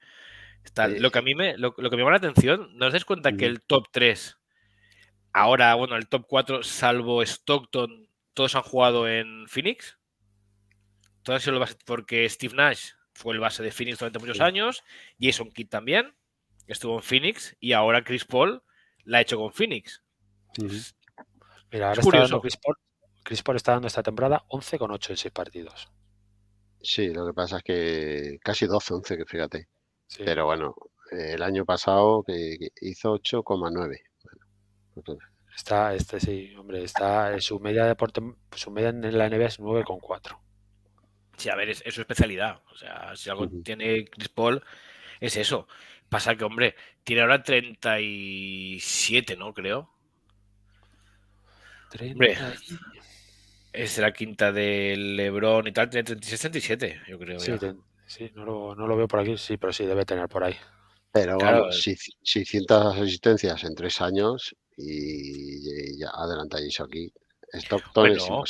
Eh, lo que a mí me, lo, que me llama la atención, ¿no os dais cuenta que el top 3, ahora, bueno, el top 4, salvo Stockton, todos han jugado en Phoenix? Todos han sido porque Steve Nash fue el base de Phoenix durante muchos años, Jason Kidd también, estuvo en Phoenix, y ahora Chris Paul la ha hecho con Phoenix. ahora es curioso. Chris Paul Chris Paul está dando esta temporada 11,8 en 6 partidos. Sí, lo que pasa es que casi 12, 11, que fíjate. Pero bueno, el año pasado que hizo 8,9. Bueno, está, este sí, hombre, está eh, su media de su media en la NBA es 9,4. Sí, a ver, es, su especialidad. O sea, si algo tiene Chris Paul, es eso. Pasa que, hombre, tiene ahora 37, ¿no? Creo. 37 es la quinta de Lebron y tal, tiene 36, 37, yo creo. Sí, no, lo, no, lo, veo por aquí, sí, pero sí, debe tener por ahí. Pero claro, bueno, 600 asistencias en tres años y, ya adelantáis aquí. Stockton bueno,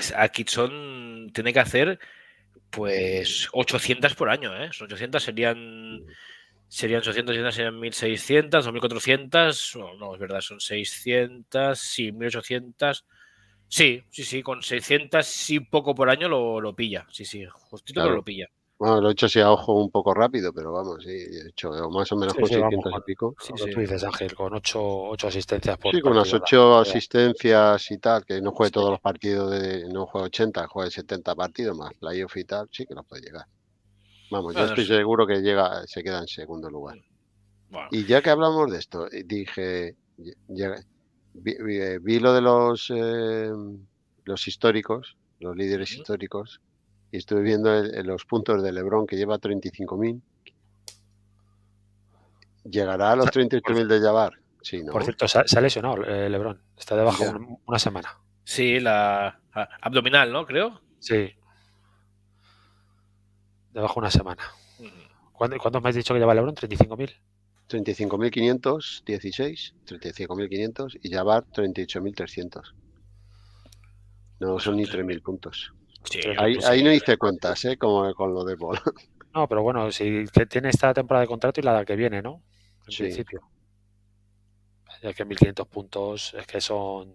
es tiene que hacer pues 800 por año, ¿eh? 800 serían serían 800, serían 1600 o 1400, no, no, es verdad, son 600, sí, 1800 Sí, sí, sí, con 600 y poco por año lo, lo pilla, sí, sí, justito lo pilla. Bueno, lo he hecho así a ojo un poco rápido, pero vamos, sí, he hecho más o menos 800 y pico. Sí, sí. Tú dices, Ángel, con 8, 8 asistencias por Sí, con las unas 8 asistencias y tal, que no juega todos los partidos, no juega 80, juegue 70 partidos más playoff y tal, sí que nos puede llegar. Vamos, yo estoy seguro que llega, se queda en segundo lugar. Y ya que hablamos de esto, eh, dije, eh, vi, lo de los, eh, los históricos, los líderes históricos, y estuve viendo los puntos de Lebron que lleva 35.000. ¿Llegará a los 38.000 de Jabbar? Sí, Por cierto, se ha lesionado eh, Lebron. Está debajo una, una semana. Sí, la abdominal, ¿no? Creo. Sí. Debajo una semana. cuándo ¿Cuántos me has dicho que lleva Lebron? ¿35.000? 16, 35.500 y Jabbar 38.300. No son ni 3.000 puntos. ahí, no hice cuentas, ¿eh? Como con lo de Paul. No, pero bueno, si tiene esta temporada de contrato y la que viene, ¿no? En principio. Es que 1.500 puntos, es que son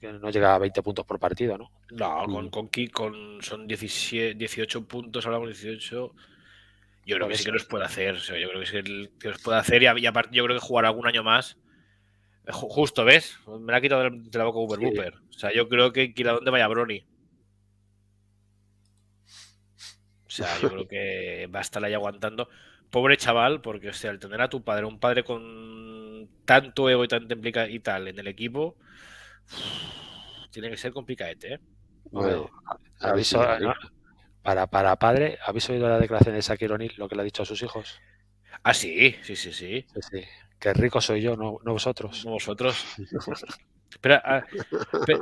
no llega a 20 puntos por partido, ¿no? No, con, mm. con, con son 17, 18 puntos, hablamos con 18, yo creo que sí que los puede hacer. yo creo que sí que los puede hacer y, aparte yo creo que jugará algún año más. Eh, justo, ¿ves? Me la ha quitado de la boca Uber O sea, yo creo que quiera a donde vaya Brony. O sea, yo creo que va a estar ahí aguantando. Pobre chaval, porque, o sea, al tener a tu padre, un padre con tanto ego y tanta implica y tal en el equipo, tiene que ser complicadete, ¿eh? Bueno, a, para, para padre. ¿Habéis oído la declaración de Saki lo que le ha dicho a sus hijos? Ah, sí, sí, sí, sí. Qué rico soy yo, no, no vosotros. No vosotros. Ah,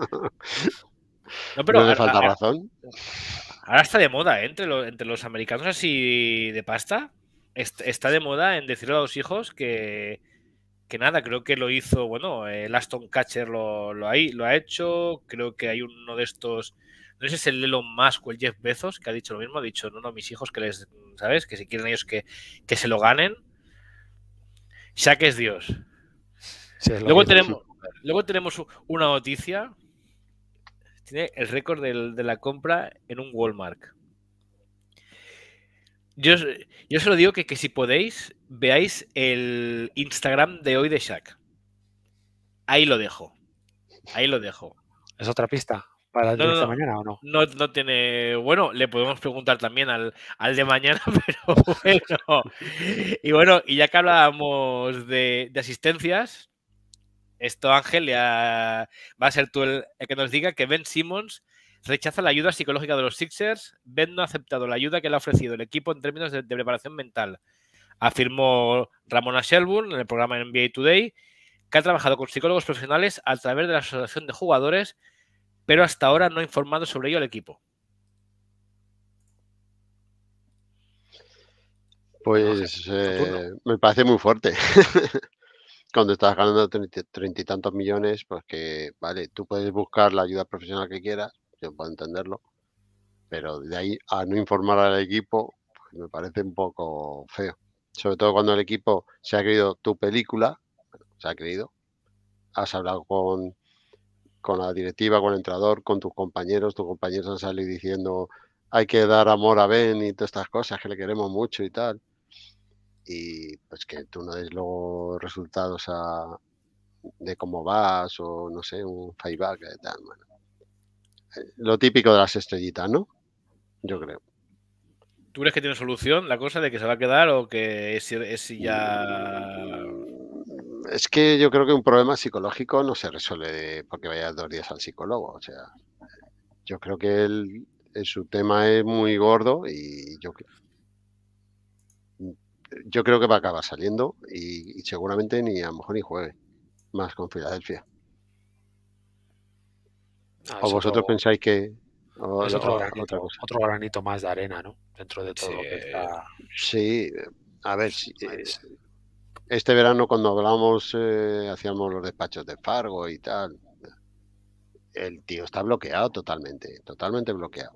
no, pero falta razón. Ahora está de moda ¿eh? entre, los, entre los americanos así de pasta. Está de moda en decirle a los hijos que, nada, creo que lo hizo, bueno, el Aston Catcher lo, lo ha hecho, creo que hay uno de estos no es el lelo Musk o el Jeff Bezos que ha dicho lo mismo, ha dicho, no, no, mis hijos que les, ¿sabes? Que si quieren ellos que, se lo ganen, Shaq es Dios. luego, tenemos, luego tenemos una noticia, tiene el récord de la compra en un Walmart. Yo, yo solo digo que, que si podéis, veáis el Instagram de hoy de Shaq. Ahí lo dejo. Ahí lo dejo. Es otra pista para no, esta mañana o no? no? tiene. Bueno, le podemos preguntar también al, al de mañana, pero bueno. y bueno, y ya que hablábamos de, asistencias, esto Ángel va a ser tú el, que nos diga que Ben Simmons rechaza la ayuda psicológica de los Sixers. Ben no ha aceptado la ayuda que le ha ofrecido el equipo en términos de, preparación mental. Afirmó Ramona Shelburne en el programa NBA Today que ha trabajado con psicólogos profesionales a través de la Asociación de Jugadores pero hasta ahora no ha informado sobre ello al equipo. Pues eh, me parece muy fuerte. Cuando estás ganando treinta y tantos millones, pues que, vale, tú puedes buscar la ayuda profesional que quieras, yo puedo entenderlo, pero de ahí a no informar al equipo, pues me parece un poco feo. Sobre todo cuando el equipo se ha creído tu película, se ha creído, has hablado con con la directiva, con el entrenador, con tus compañeros, tus compañeros han salido diciendo hay que dar amor a Ben y todas estas cosas, que le queremos mucho y tal. Y pues que tú no des luego resultados de cómo vas o no sé, un feedback y tal. Eh, lo típico de las estrellitas, ¿no? Yo creo. ¿Tú crees que tiene solución la cosa de que se va a quedar o que es, si ya es que yo creo que un problema psicológico no se resuelve porque vayas dos días al psicólogo. O sea, yo creo que él, su tema es muy gordo y yo, yo creo que va a acabar saliendo y, seguramente ni a lo mejor ni jueves más con Filadelfia. Ah, ¿O vosotros pensáis que.? otro, granito, más de arena, ¿no? Dentro de todo. lo que está... sí a ver, si, este verano cuando hablamos, eh, hacíamos los despachos de Fargo y tal, el tío está bloqueado totalmente, totalmente bloqueado.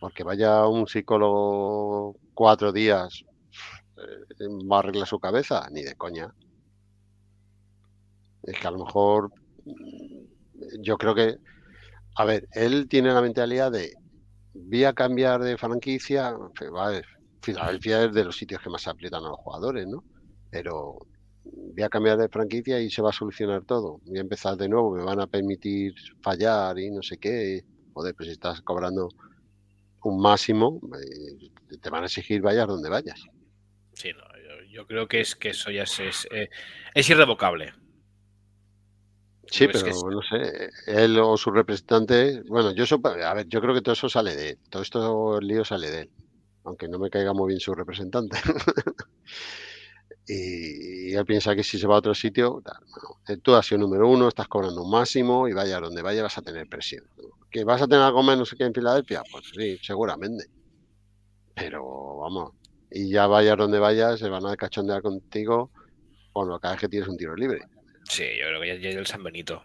Porque vaya un psicólogo cuatro días, eh, va a arreglar su cabeza, ni de coña. Es que a lo mejor, mm, yo creo que, a ver, él tiene la mentalidad de, voy a cambiar de franquicia, pues, va Filadelfia es de los sitios que más aprietan a los jugadores, ¿no? pero voy a cambiar de franquicia y se va a solucionar todo. Voy a empezar de nuevo, me van a permitir fallar y no sé qué. Joder, pues si estás cobrando un máximo, eh, te van a exigir vayas donde vayas. Sí, no, yo, creo que es que eso ya es, es, eh, irrevocable. Sí, pero no sé, él o su representante, bueno, yo a ver, yo creo que todo eso sale de él, todo esto lío sale de él, aunque no me caiga muy bien su representante. y él piensa que si se va a otro sitio, eh, tú has sido número uno, estás cobrando un máximo y vaya donde vaya vas a tener presión. ¿Que vas a tener algo menos que en Filadelfia? Pues sí, seguramente. Pero vamos, y ya vayas donde vayas, se van a cachondear contigo que cada vez que tienes un tiro libre. Sí, yo creo que ya, es el San Benito.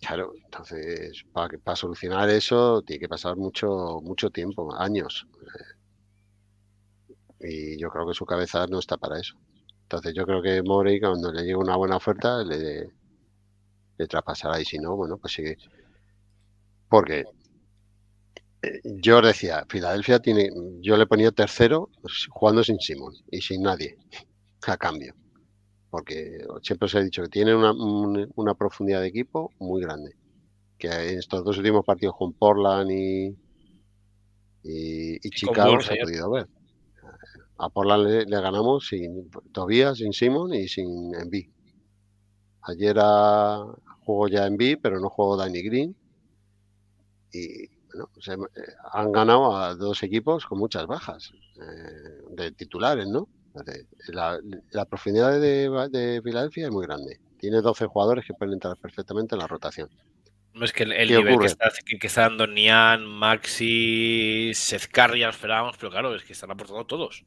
Claro, entonces para, para solucionar eso tiene que pasar mucho, mucho tiempo, años. Eh, y yo creo que su cabeza no está para eso. Entonces yo creo que Mori cuando le llegue una buena oferta le, traspasará y si no, bueno, pues sigue. Porque eh, yo decía, Filadelfia tiene, yo le he ponía tercero jugando sin Simón y sin nadie a cambio. Porque siempre os he dicho que tiene una, profundidad de equipo muy grande. Que en estos dos últimos partidos con Portland y, y, Chicago se ha podido ver. A Portland le, ganamos sin Tobías, sin Simon y sin Envy. Ayer ah, jugó ya Envy, pero no jugó Danny Green. Y bueno, eh, han ganado a dos equipos con muchas bajas eh, de titulares, ¿no? La, profundidad de, de Filadelfia es muy grande. Tiene 12 jugadores que pueden entrar perfectamente en la rotación. No es que el, nivel que está, dando Nian, Maxi, Seth Alfred pero claro, es que están aportando todos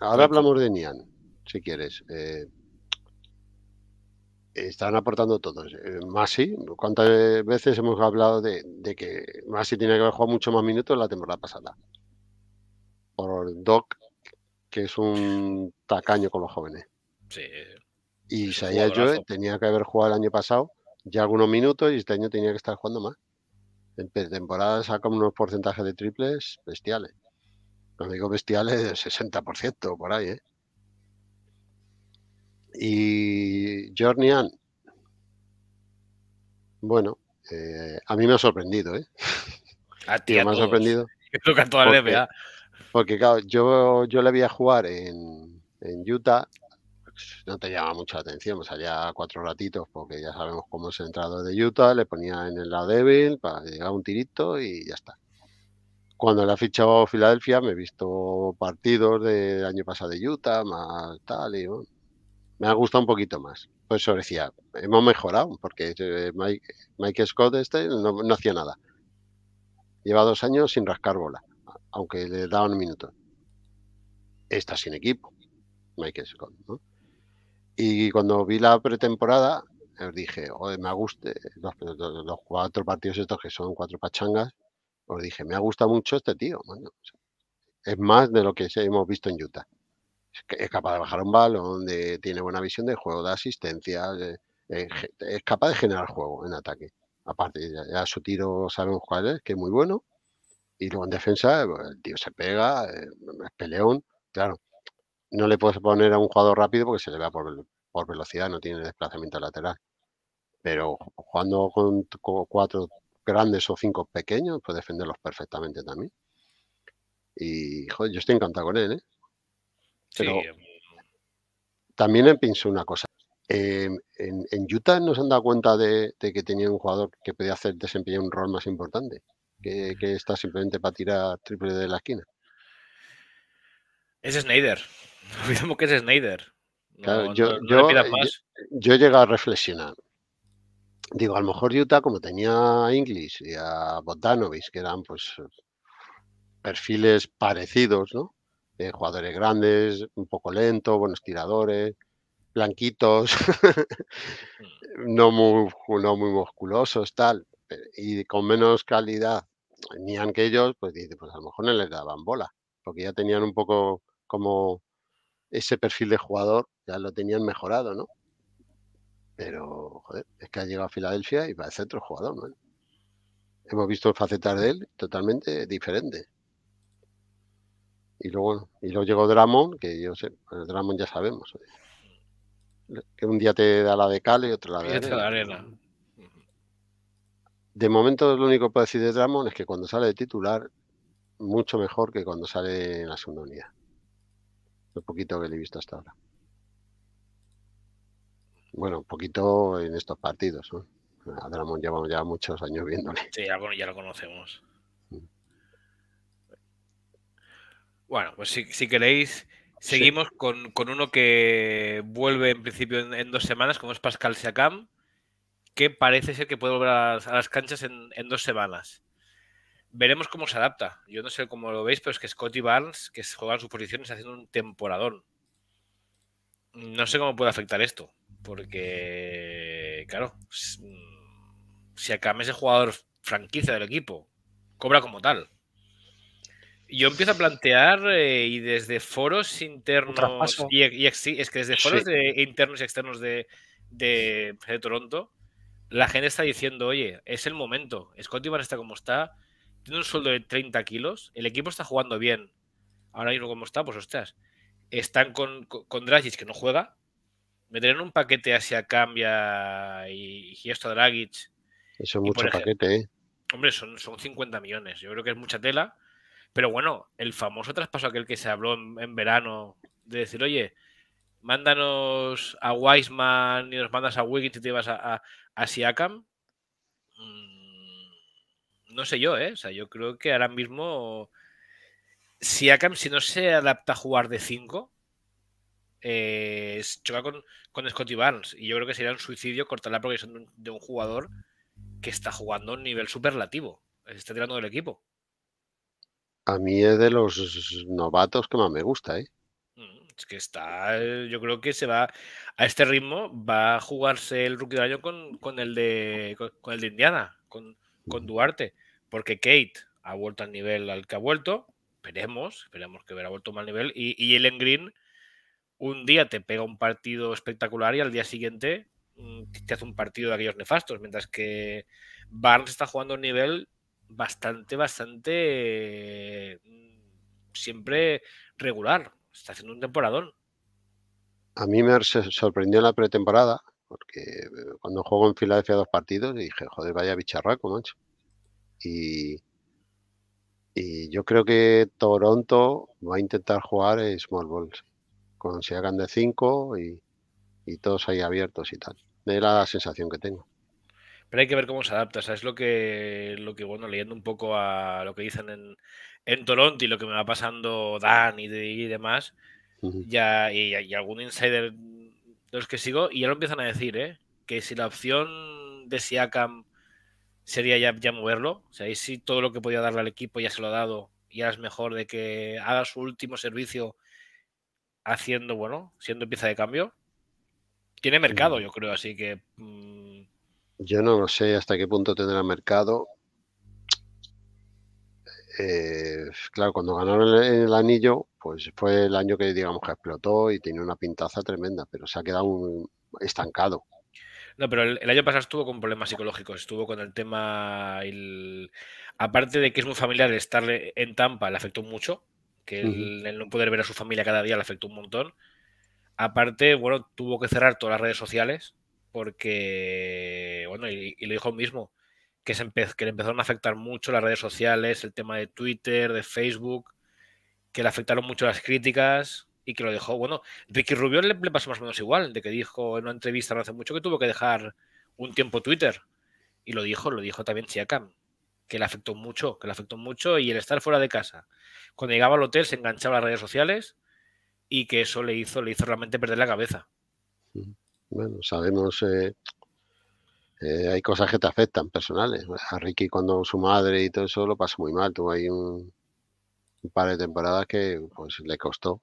ahora hablamos de Nian, si quieres. Eh, están aportando todos. Eh, Masi, ¿cuántas veces hemos hablado de, que Masi tiene que haber jugado mucho más minutos la temporada pasada? Por Doc, que es un tacaño con los jóvenes. Sí. Y Isaiah Joe tenía que haber jugado el año pasado ya algunos minutos y este año tenía que estar jugando más. En temporada saca unos porcentajes de triples bestiales. Los digo bestiales, es 60% por ahí, ¿eh? Y Jornian, bueno, eh, a mí me ha sorprendido, ¿eh? A ti, me ha sorprendido. porque, Porque, claro, yo, yo le vi a jugar en, en Utah, no te llama mucho la atención, pues allá cuatro ratitos, porque ya sabemos cómo es el entrado de Utah, le ponía en el la débil, para llegar un tirito y ya está cuando la ha fichado Filadelfia me he visto partidos del año pasado de Utah, más tal, y me ha gustado un poquito más. Pues eso decía, hemos mejorado, porque eh, Mike, Scott este no, hacía nada. Lleva dos años sin rascar bola, aunque le daban minuto. Está sin equipo, Mike Scott, Y cuando vi la pretemporada, dije, me guste eh, los cuatro partidos estos que son cuatro pachangas, os pues dije, me ha gustado mucho este tío, Es más de lo que hemos visto en Utah. Es capaz de bajar un balón, tiene buena visión de juego, de asistencia, eh, es capaz de generar juego en ataque. Aparte, ya, su tiro sabemos cuál es, que es muy bueno. Y luego en defensa, pues, el tío se pega, eh, es peleón. Claro, no le puedes poner a un jugador rápido porque se le va por, por velocidad, no tiene desplazamiento lateral. Pero jugando con cuatro grandes o cinco pequeños, pues defenderlos perfectamente también. Y yo estoy encantado con él, ¿eh? Pero sí. Eh, también em, pienso una cosa. Em, en, en, Utah se han dado cuenta de, que tenía un jugador que podía hacer desempeñar un rol más importante, que, que está simplemente para tirar triple de la esquina. Es Snyder. que es Snyder. yo, he yo, a reflexionar digo, a lo mejor Utah, como tenía a Inglis y a veis que eran pues perfiles parecidos, ¿no? Eh, jugadores grandes, un poco lentos, buenos tiradores, blanquitos, hmm. no, muy, no muy musculosos, tal, y con menos calidad, ni que ellos, pues dice, pues a lo mejor no les daban bola, porque ya tenían un poco como ese perfil de jugador, ya lo tenían mejorado, ¿no? Pero, joder, es que ha llegado a Filadelfia y va a ser otro jugador, ¿no? Hemos visto el facetas de él totalmente diferente. Y luego, y luego llegó Dramon, que yo sé, pues Dramon ya sabemos. Que un día te da la de Cali, y otro la de arena. De momento lo único que puedo decir de Dramon es que cuando sale de titular, mucho mejor que cuando sale en la segunda unidad. Lo poquito que le he visto hasta ahora. Bueno, un poquito en estos partidos. ¿no? A llevamos ya muchos años viéndole. Sí, ya, lo conocemos. Mm. Bueno, pues si, queréis, seguimos con, uno que vuelve en principio en, dos semanas, como es Pascal Siakam, que parece ser que puede volver a las, canchas en, dos semanas veremos cómo se adapta. Yo no sé cómo lo veis, pero es que Scotty Barnes, que juega en su posición, está haciendo un temporadón. No sé cómo puede afectar esto. Porque, claro, mm, si Akame ese jugador franquicia del equipo, cobra como tal. Yo empiezo a plantear eh, y desde foros internos y, es que desde foros internos y externos de, Toronto, la gente está diciendo, oye, es el momento. Scott Van está como está, tiene un sueldo de 30 kilos, el equipo está jugando bien. Ahora mismo como está, pues ostras. Están con, con, con Dragic que no juega, meter en un paquete hacia Cambia y, y esto Dragic. Eso es mucho paquete, ¿eh? Hombre, son, 50 millones. Yo creo que es mucha tela. Pero bueno, el famoso traspaso aquel que se habló en, verano de decir, oye, mándanos a Wiseman y nos mandas a Wiggins y te vas a, Siakam. Mm, no sé yo, ¿eh? O sea, yo creo que ahora mismo Siakam, si no se adapta a jugar de 5, eh, choca con, con Scotty Barnes. Y yo creo que sería un suicidio cortar la progresión de un jugador que está jugando a un nivel superlativo. Se está tirando del equipo. A mí es de los novatos que más me gusta, ¿eh? mm, Es que está, eh, yo creo que se va a este ritmo, va a jugarse el rookie de año con, con el, de, con, el de Indiana, con, con Duarte, porque Kate ha vuelto al nivel al que ha vuelto, esperemos, esperemos que hubiera vuelto mal nivel, y, y Ellen Green un día te pega un partido espectacular y al día siguiente mm, te hace un partido de aquellos nefastos, mientras que Barnes está jugando a un nivel bastante, bastante mm, siempre regular. Está haciendo un temporadón. A mí me sorprendió en la pretemporada, porque eh, cuando juego en Filadelfia dos partidos dije, joder, vaya bicharraco, macho. Y, yo creo que Toronto va a intentar jugar en small balls se hagan de 5 y, todos ahí abiertos y tal. de la sensación que tengo. Pero hay que ver cómo se adapta. es lo que, lo que, bueno, leyendo un poco a lo que dicen en, en Toronto y lo que me va pasando Dan y, demás, ya, y, algún insider de los que sigo, y ya lo empiezan a decir, ¿eh? que si la opción de Siakam sería ya, ya moverlo, o sea, ahí sí todo lo que podía darle al equipo ya se lo ha dado, ya es mejor de que haga su último servicio haciendo, bueno, siendo pieza de cambio, tiene mercado, mm. yo creo, así que... Mm, yo no lo sé hasta qué punto tendrá mercado. Eh, claro, cuando ganaron el, anillo, pues fue el año que digamos que explotó y tenía una pintaza tremenda, pero se ha quedado estancado. No, pero el, año pasado estuvo con problemas psicológicos, estuvo con el tema... Aparte de que es muy familiar estarle en Tampa, le afectó mucho, que el, no poder ver a su familia cada día le afectó un montón. Aparte, bueno, tuvo que cerrar todas las redes sociales porque, bueno, y, lo dijo mismo, que, se que le empezaron a afectar mucho las redes sociales, el tema de Twitter, de Facebook, que le afectaron mucho las críticas y que lo dejó. Bueno, Ricky Rubio le, pasó más o menos igual, de que dijo en una entrevista no hace mucho que tuvo que dejar un tiempo Twitter. Y lo dijo, lo dijo también Chiakam que le afectó mucho, que le afectó mucho y el estar fuera de casa. Cuando llegaba al hotel se enganchaba a las redes sociales y que eso le hizo, le hizo realmente perder la cabeza. Bueno, sabemos, eh, eh, hay cosas que te afectan personales. A Ricky cuando su madre y todo eso lo pasó muy mal, tuvo ahí un, par de temporadas que pues le costó.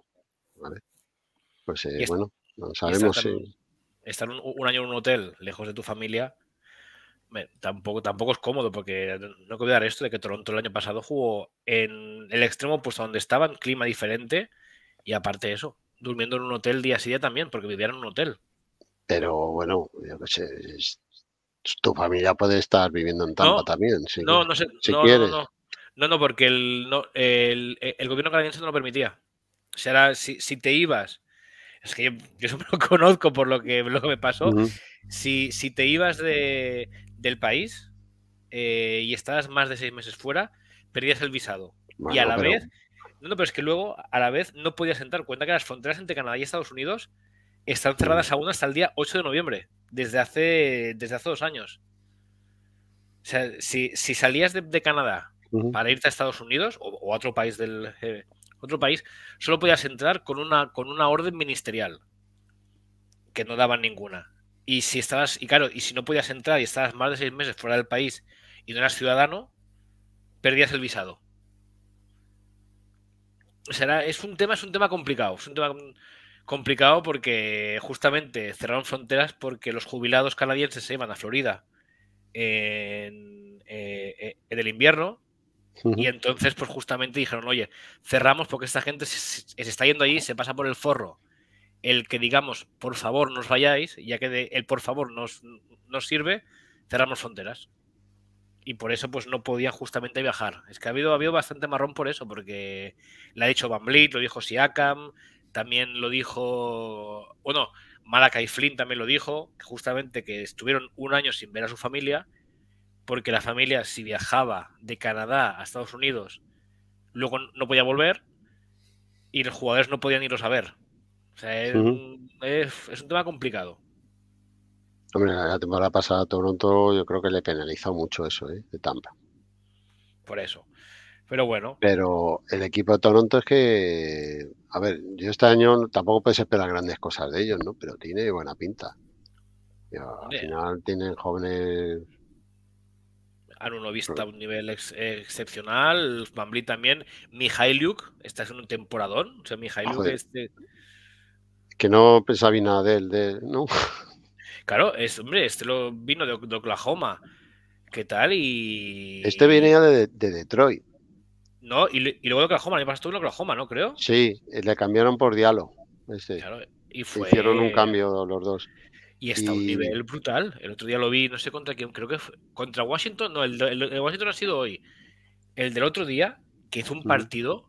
Pues eh, bueno, no sabemos. si estar un, año en un hotel lejos de tu familia tampoco, tampoco es cómodo, porque no que olvidar esto de que Toronto el año pasado jugó en el extremo opuesto donde estaban, clima diferente, y aparte de eso, durmiendo en un hotel día a día también, porque vivían en un hotel. Pero bueno, yo qué sé, tu familia puede estar viviendo en Tampa también, no, no sé, no, No, no, porque el, gobierno canadiense no lo permitía. O sea, si, te ibas es que yo, siempre lo conozco por lo que, lo me pasó. si, si, te ibas de, del país eh, y estabas más de seis meses fuera, perdías el visado. y a la vez, no, no, pero es que luego a la vez no podías entrar. Cuenta que las fronteras entre Canadá y Estados Unidos están cerradas aún hasta el día 8 de noviembre, desde hace, desde hace dos años. O sea, si, si salías de, Canadá para irte a Estados Unidos o, a otro país del eh, otro país, solo podías entrar con una, con una orden ministerial, que no daban ninguna. Y si estabas, y claro, y si no podías entrar y estabas más de seis meses fuera del país y no eras ciudadano, perdías el visado. Será, es un tema, es un tema complicado. Es un tema complicado porque justamente cerraron fronteras porque los jubilados canadienses se iban a Florida en, eh, eh, el invierno y entonces, pues justamente dijeron, oye, cerramos porque esta gente se, se, está yendo allí, se pasa por el forro el que digamos, por favor, nos vayáis, ya que el por favor nos, nos sirve, cerramos fronteras. Y por eso pues no podían justamente viajar. Es que ha habido, ha habido bastante marrón por eso, porque lo ha dicho Van Bleed, lo dijo Siakam, también lo dijo, bueno, Malakai Flynn también lo dijo, justamente que estuvieron un año sin ver a su familia, porque la familia si viajaba de Canadá a Estados Unidos, luego no podía volver y los jugadores no podían irlos a ver. O sea, es, un tema complicado. Hombre, la temporada pasada a Toronto yo creo que le penalizó mucho eso, ¿eh? De Tampa. Por eso. Pero bueno. Pero el equipo de Toronto es que, a ver, yo este año tampoco puedes esperar grandes cosas de ellos, ¿no? Pero tiene buena pinta. al final tienen jóvenes... Han uno vista a un nivel excepcional, Van también, Mihailuk está en un temporadón, o sea, Mihailuk es este que no pensaba nada de él, de, ¿no? Claro, es, hombre, este lo vino de, Oklahoma. ¿Qué tal? Y. Este venía de, de Detroit. No, y, luego de Oklahoma, pasó todo en Oklahoma, ¿no? Creo. Sí, eh, le cambiaron por diálogo. Este. y Hicieron un cambio los dos. Y está un nivel brutal. El otro día lo vi, no sé contra quién, creo que Contra Washington, no, el, el, Washington ha sido hoy. El del otro día, que hizo un partido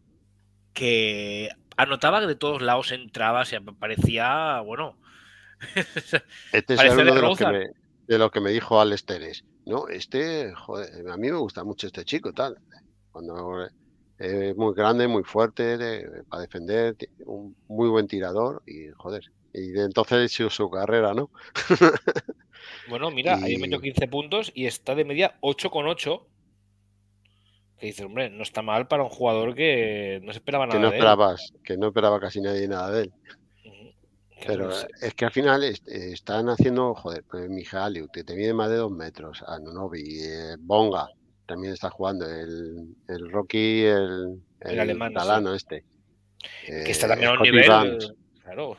que anotaba que de todos lados entraba, se parecía, bueno. este es el de, lo que me dijo Alesteres, No, este, joder, a mí me gusta mucho este chico, tal. Cuando eh, es muy grande, muy fuerte para defender, un muy buen tirador y joder. Y de entonces hecho su carrera, ¿no? bueno, mira, ahí ahí metió 15 puntos y está de media con 8,8 que hombre, no está mal para un jugador que no se esperaba nada. Que no esperabas, que no esperaba casi nadie nada de él. Pero eh, es que al final eh, están haciendo, joder, pues que te mide más de dos metros, a eh, Bonga, también está jugando, el, el Rocky, el, el, alemán, este. Que está también eh, a un nivel. Claro,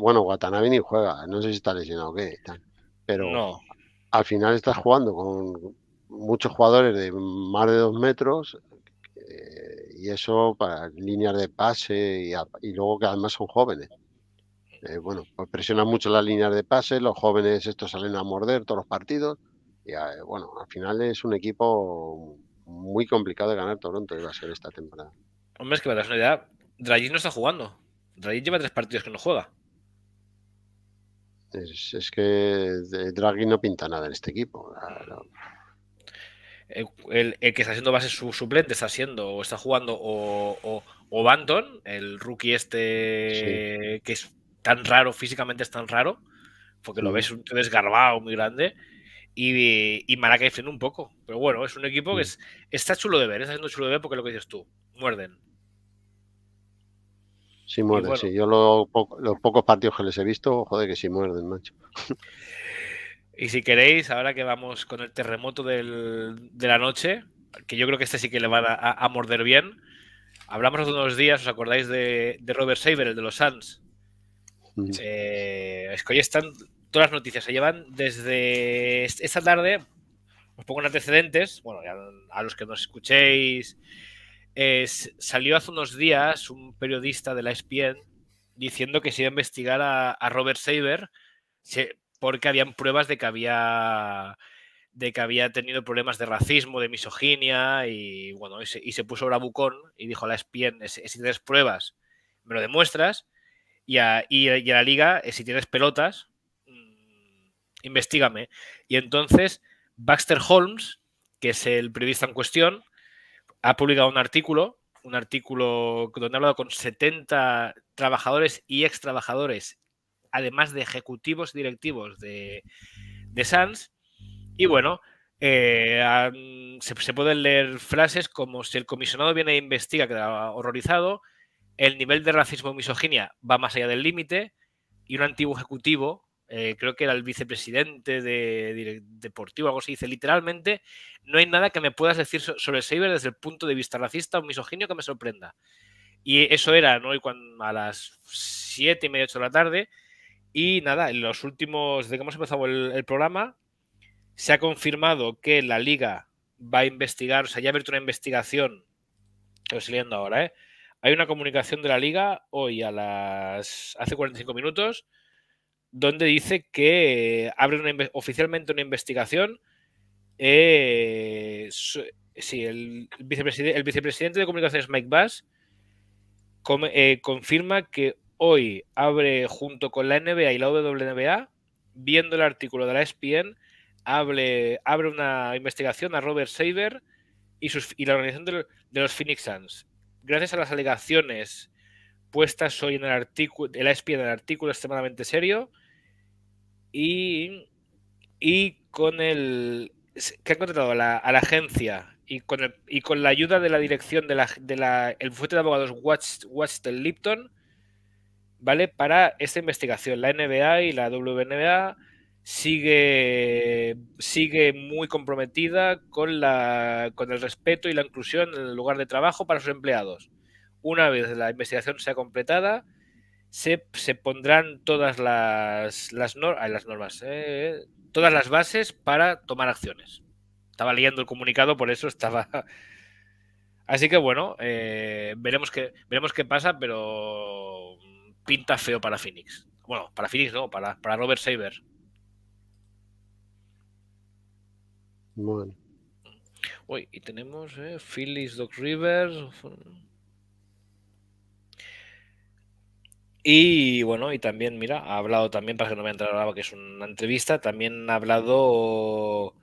bueno, Watanabe ni juega, no sé si está lesionado o qué, pero no. al final estás jugando con muchos jugadores de más de dos metros eh, y eso para líneas de pase y, luego que además son jóvenes. Eh, bueno, pues presionan mucho las líneas de pase, los jóvenes estos salen a morder todos los partidos y eh, bueno, al final es un equipo muy complicado de ganar Toronto va a ser esta temporada. Hombre, es que para la realidad, Draghi no está jugando. Draghi lleva tres partidos que no juega. Es, que Draghi no pinta nada en este equipo. Mm. Eh, el, que está haciendo base su suplente está haciendo o está jugando o, o, o Banton, el rookie este que es tan raro, físicamente es tan raro, porque lo ves un desgarbado muy grande, y, y Maracay un poco. Pero bueno, es un equipo que mm. es, está chulo de ver, está siendo chulo de ver porque lo que dices tú, muerden. si muerden, sí. Yo los pocos partidos que les he visto, joder, que si muerden, macho. Y si queréis, ahora que vamos con el terremoto de la noche, que yo creo que este sí que le va a, morder bien, hablamos hace unos días, ¿os acordáis de, Robert Saber, el de los Suns? Mm. Eh, es que hoy están todas las noticias, se llevan desde esta tarde, os pongo en antecedentes, bueno, a los que nos escuchéis, salió hace unos días un periodista de la ESPN diciendo que se iba a investigar a, a Robert Saber, se, porque habían pruebas de que había de que había tenido problemas de racismo, de misoginia, y bueno, y se, puso se puso bravucón y dijo a la ESPN, si tienes pruebas, me lo demuestras, y a, la liga, eh, si tienes pelotas, mm, investigame. Y entonces Baxter Holmes, que es el periodista en cuestión, ha publicado un artículo, un artículo donde ha hablado con 70 trabajadores y ex trabajadores además de ejecutivos directivos de, de Y bueno, eh, se, pueden leer frases como si el comisionado viene e investiga, queda horrorizado, el nivel de racismo y misoginia va más allá del límite, y un antiguo ejecutivo, eh, creo que era el vicepresidente de, deportivo, algo se dice literalmente, no hay nada que me puedas decir sobre Saber desde el punto de vista racista o misoginio que me sorprenda. Y eso era, ¿no? Y a las siete y media, ocho de la tarde, y nada, en los últimos, desde que hemos empezado el, programa, se ha confirmado que la liga va a investigar, o sea, ya ha abierto una investigación, estoy leyendo ahora, ¿eh? Hay una comunicación de la liga hoy a las, hace 45 minutos, donde dice que abre oficialmente una investigación. Eh, sí, el, vicepresidente, el vicepresidente de comunicaciones Mike Bass eh, confirma que hoy abre junto con la NBA y la WNBA, viendo el artículo de la ESPN, abre, una investigación a Robert Saber y, la organización de, los Phoenix Suns. Gracias a las alegaciones puestas hoy en el artículo, la ESPN en el artículo extremadamente serio y, con el que ha contratado a la, agencia y con, la ayuda de la dirección de bufete de abogados Watch, Lipton, ¿vale? Para esta investigación. La NBA y la WNBA sigue, sigue muy comprometida con, la, con el respeto y la inclusión en el lugar de trabajo para sus empleados. Una vez la investigación sea completada, se, pondrán todas las, las, normas, eh, todas las bases para tomar acciones. Estaba leyendo el comunicado, por eso estaba... Así que bueno, eh, veremos, veremos qué pasa, pero pinta feo para Phoenix. Bueno, para Phoenix no, para, para Robert Saber. Bueno. Uy, y tenemos eh, Phillies, Doc Rivers. Y bueno, y también, mira, ha hablado también, para que no me entrar ahora, que es una entrevista, también ha hablado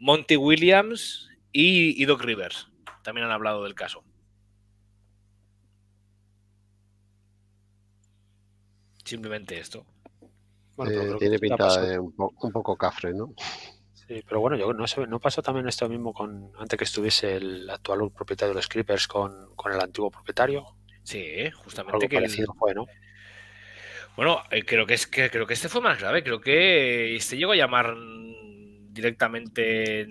Monty Williams y Doc Rivers. También han hablado del caso. Simplemente esto. Eh, tiene pinta de un, poco cafre, ¿no? Sí, pero bueno, yo no sé, ¿no pasó también esto mismo con antes que estuviese el actual propietario de los Clippers con, el antiguo propietario? Sí, justamente Algo parecido Bueno, eh, creo que es que creo que este fue más grave, creo que este llegó a llamar directamente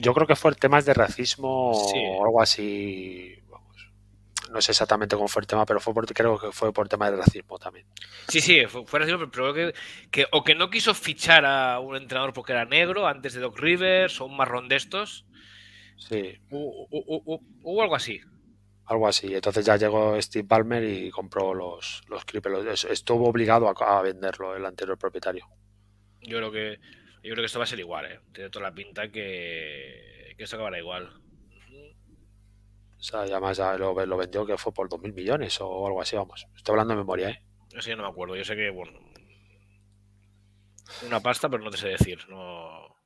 yo creo que fue el temas de racismo o algo así no sé exactamente cómo fue el tema, pero fue por, creo que fue por tema de racismo también. Sí, sí, fue, racismo, pero creo que, o que no quiso fichar a un entrenador porque era negro antes de Doc Rivers o un marrón de estos. Sí. O, algo así. Algo así. Entonces ya llegó Steve Palmer y compró los, los Estuvo obligado a, venderlo el anterior propietario. Yo creo que yo creo que esto va a ser igual, ¿eh? Tiene toda la pinta que, que esto acabará igual. O sea, ya además lo, vendió que fue por 2.000 millones o algo así, vamos. Estoy hablando de memoria, ¿eh? Sí, no me acuerdo. Yo sé que, bueno. Una pasta, pero no te sé decir. No...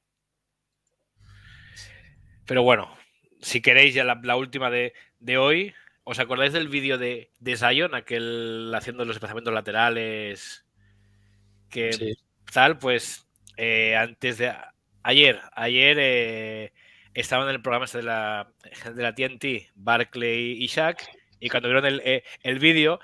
Pero bueno, si queréis ya la, última de, hoy. ¿Os acordáis del vídeo de, de Zion, aquel haciendo los desplazamientos laterales? Que tal, pues eh, antes de. Ayer, ayer eh, estaban en el programa este de la, de la TNT, Barclay y Shaq, y cuando vieron el, eh, vídeo,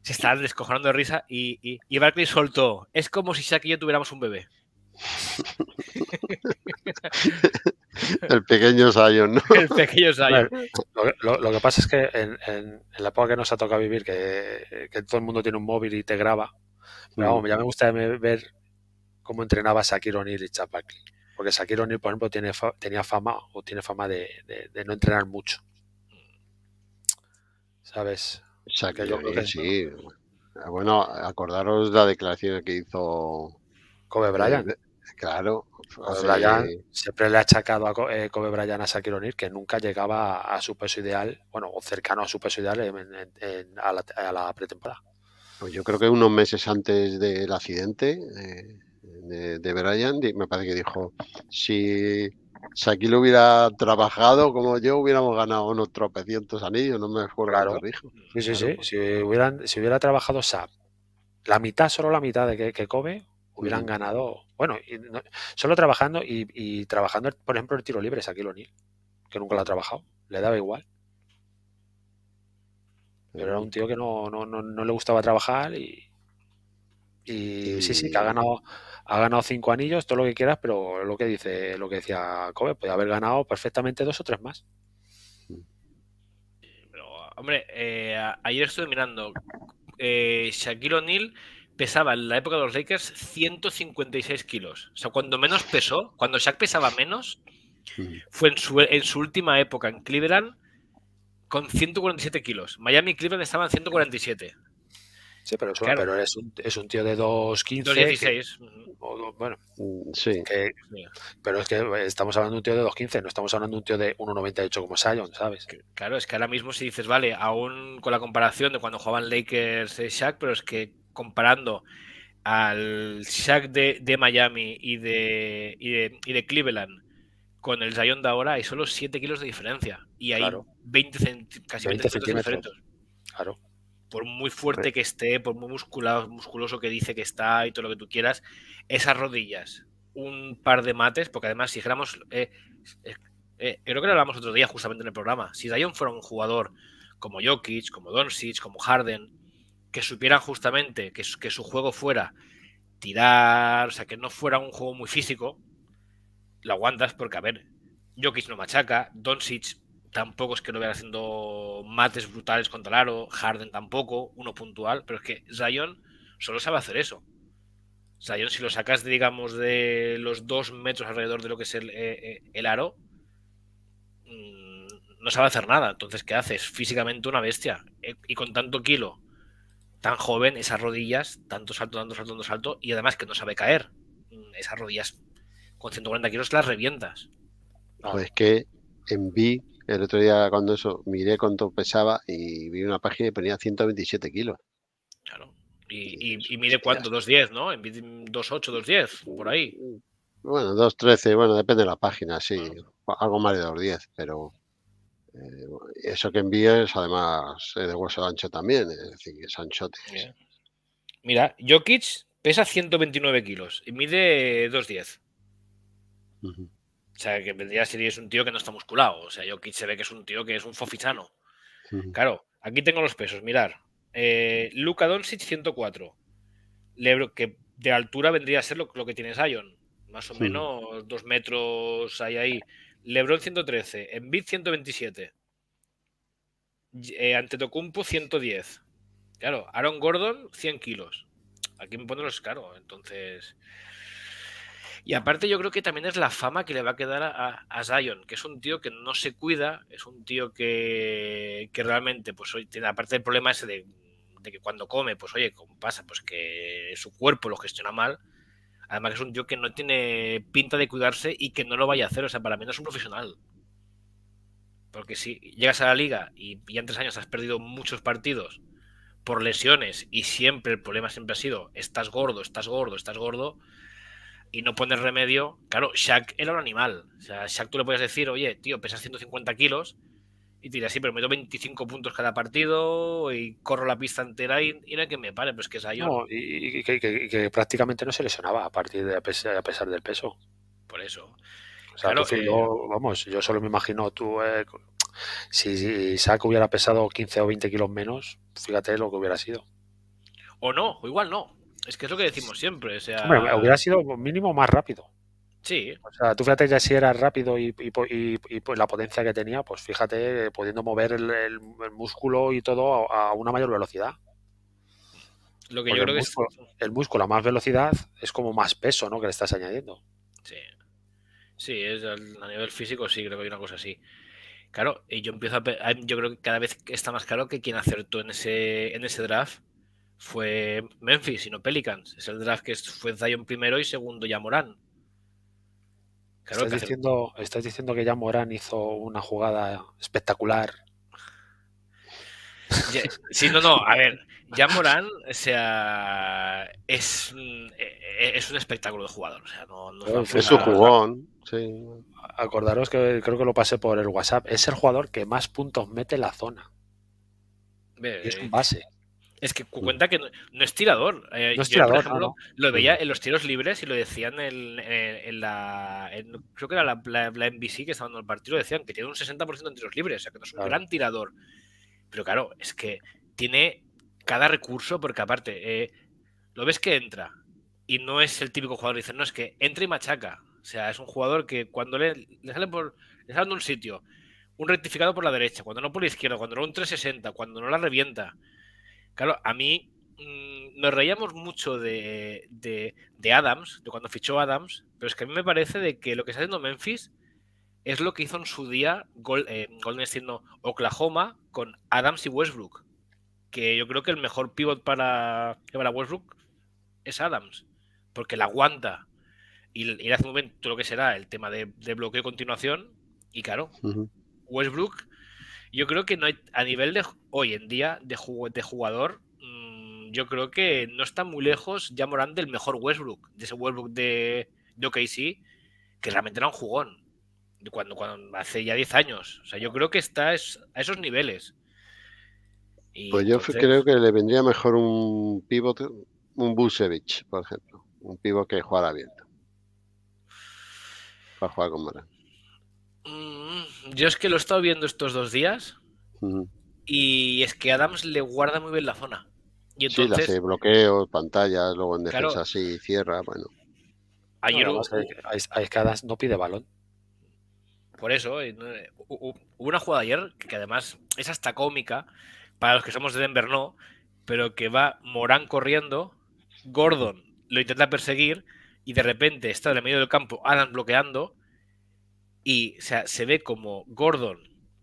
se estaban descojonando de risa y, Barclay soltó, es como si Shaq y yo tuviéramos un bebé. el pequeño Zion, ¿no? El pequeño Zion. lo, que pasa es que en, la época que nos ha tocado vivir, que, todo el mundo tiene un móvil y te graba, pero mm. ya me gusta ver cómo entrenaba Shaquille O'Neal y Chuck porque Shaquille O'Neal, por ejemplo, tiene tenía fama o tiene fama de, no entrenar mucho. ¿Sabes? Shaquille sí. Ah, bueno, acordaros la declaración que hizo Kobe eh, Bryant. Claro. siempre le ha achacado a eh, Kobe Bryant a Shaquille O'Neal que nunca llegaba a su peso ideal, bueno, o cercano a su peso ideal a, la, pretemporada. Pues yo creo que unos meses antes del accidente, eh, de, de Brian, me parece que dijo, si, si, hubiera trabajado como yo, hubiéramos ganado unos tropecientos anillos, no me acuerdo. Claro. Dijo. Sí, sí, sí. Si, hubieran, si hubiera trabajado SAP, la mitad, solo la mitad de que, que hubieran ganado, bueno, y, solo trabajando y, trabajando, por ejemplo, el tiro libre, Shaquille ni que nunca lo ha trabajado, le daba igual. Pero era un tío que no, no, no, no le gustaba trabajar y, y sí, sí, que ha ganado, ha ganado cinco anillos, todo lo que quieras, pero lo que dice, lo que decía Kobe, puede haber ganado perfectamente dos o tres más. Mm. hombre, eh, ayer estuve mirando. Eh, Shaquille O'Neal pesaba en la época de los Lakers 156 kilos. O sea, cuando menos pesó, cuando Shaq pesaba menos, mm. fue en su, última época en Cleveland con 147 kilos. Miami y Cleveland estaban 147. Sí, pero, es, es, un, es un tío de 2.15. 2.16. Bueno, mm, sí. pero es que estamos hablando de un tío de 2.15, no estamos hablando de un tío de 1.98 como Sion, ¿sabes? Claro, es que ahora mismo si dices, vale, aún con la comparación de cuando jugaban Lakers y eh, Shaq, pero es que comparando al Shaq de, Miami y de, de, Cleveland con el Zion de ahora hay solo 7 kilos de diferencia y hay 20 casi 20, centímetros, Diferentes. Claro por muy fuerte que esté, por muy musculado, musculoso que dice que está y todo lo que tú quieras, esas rodillas, un par de mates, porque además si dijéramos, eh, eh, eh, creo que lo hablamos otro día justamente en el programa, si Zion fuera un jugador como Jokic, como Doncic, como Harden, que supieran justamente que, que su juego fuera tirar, o sea, que no fuera un juego muy físico, lo aguantas porque, a ver, Jokic no machaca, Doncic tampoco es que lo vean haciendo mates brutales contra el aro, Harden tampoco, uno puntual, pero es que Zion solo sabe hacer eso. Zion, si lo sacas, digamos, de los dos metros alrededor de lo que es el, eh, eh, aro, mm, no sabe hacer nada. Entonces, ¿qué haces? Físicamente una bestia. Eh, y con tanto kilo, tan joven, esas rodillas, tanto salto, tanto salto, tanto salto, y además que no sabe caer. Mm, esas rodillas con 140 kilos las revientas. Pues es que en B el otro día cuando eso, miré cuánto pesaba y vi una página y ponía 127 kilos. Claro. Y, y, mire cuánto, 2.10, ¿no? 2.8, 2.10, por ahí. Mm, bueno, 2.13, bueno, depende de la página, sí. Algo más de 2.10, pero eh, eso que envíes, además, de hueso ancho también, es decir, es anchote. Mira, Jokic pesa 129 kilos y mide 2.10. O sea, que vendría a ser es un tío que no está musculado. O sea, Jokic se ve que es un tío que es un fofisano. Claro, aquí tengo los pesos, mirar. Luca eh, Luka Doncic 104. Lebron, que de altura vendría a ser lo, que tiene Zion. Más o menos dos metros hay ahí. Lebron 113. Embiid 127. Eh, Antetokounmpo 110. Claro, Aaron Gordon 100 kilos. Aquí me ponen los caros, entonces... Y aparte yo creo que también es la fama que le va a quedar a, a Zion, que es un tío que no se cuida, es un tío que, realmente, pues hoy tiene aparte del problema ese de, que cuando come, pues oye, ¿cómo pasa? Pues que su cuerpo lo gestiona mal. Además es un tío que no tiene pinta de cuidarse y que no lo vaya a hacer, o sea, para mí no es un profesional. Porque si llegas a la liga y, ya en tres años has perdido muchos partidos por lesiones y siempre el problema siempre ha sido estás gordo, estás gordo, estás gordo, y no pones remedio. Claro, Shaq era un animal. O sea, Shaq tú le podías decir, oye, tío, pesas 150 kilos y tiras sí, pero meto 25 puntos cada partido y corro la pista entera y, no hay que me pare, pues que es y, que, prácticamente no se lesionaba a partir de a pesar, del peso. Por eso. O sea, eh, yo, vamos, yo solo me imagino tú, eh, si Shaq hubiera pesado 15 o 20 kilos menos, fíjate lo que hubiera sido. O no, o igual no. Es que es lo que decimos siempre. hubiera sido mínimo más rápido. Sí. O sea, tú fíjate que si era rápido y, pues la potencia que tenía, pues fíjate, pudiendo mover el, músculo y todo a, una mayor velocidad. Lo que yo creo el músculo, es... El músculo a más velocidad es como más peso, ¿no? Que le estás añadiendo. Sí. Sí, es, a nivel físico sí, creo que hay una cosa así. Claro, y yo empiezo a, yo creo que cada vez está más claro que quien acertó en ese, en ese draft fue Memphis sino Pelicans. Es el draft que fue Zion primero y segundo ya Morán. estás, diciendo, que ya Morán hizo una jugada espectacular. sí, no, no, a ver, ya Morán, o sea, eh, es, un espectáculo de jugador. O es, un jugón. Acordaros que creo que lo pasé por el WhatsApp. Es el jugador que más puntos mete en la zona. es un eh, base. Es que mm. cuenta que no, es tirador. Eh, por ejemplo, lo veía mm. en los tiros libres y lo decían en, la. creo que era la, la, NBC que estaba dando el partido, decían que tiene un 60% en tiros libres, o sea que no es un gran tirador. Pero claro, es que tiene cada recurso, porque aparte, eh, lo ves que entra y no es el típico jugador, dicen, no, es que entra y machaca. O sea, es un jugador que cuando le, sale por. de un sitio, un rectificado por la derecha, cuando no por la izquierda, cuando no un 360, cuando no la revienta. Claro, a mí mm, nos reíamos mucho de, de, Adams, de cuando fichó Adams, pero es que a mí me parece de que lo que está haciendo Memphis es lo que hizo en su día eh, Golden State, Oklahoma con Adams y Westbrook. Que yo creo que el mejor pivot para, para Westbrook es Adams, porque la aguanta. Y, le hace un momento lo que será el tema de, de bloqueo de continuación. Y claro, Westbrook yo creo que no hay, a nivel de hoy en día de, de jugador, mm, yo creo que no está muy lejos ya Morán del mejor Westbrook, de ese Westbrook de, OKC, que realmente era un jugón. Cuando, cuando hace ya 10 años. O sea, yo creo que está a esos niveles. pues yo creo que le vendría mejor un pivot, un Busevich, por ejemplo. Un pivot que jugara abierto. Para jugar con Morán. Mm, yo es que lo he estado viendo estos dos días y es que Adams le guarda muy bien la zona. Y entonces, sí, hace bloqueos, pantallas, luego en defensa sí, cierra, bueno. no, es que Adams no pide balón. Por eso, eh, eh, hubo una jugada ayer que además es hasta cómica, para los que somos de Denver no, pero que va Morán corriendo, Gordon lo intenta perseguir y de repente está en el medio del campo Adams bloqueando y o sea, se ve como Gordon,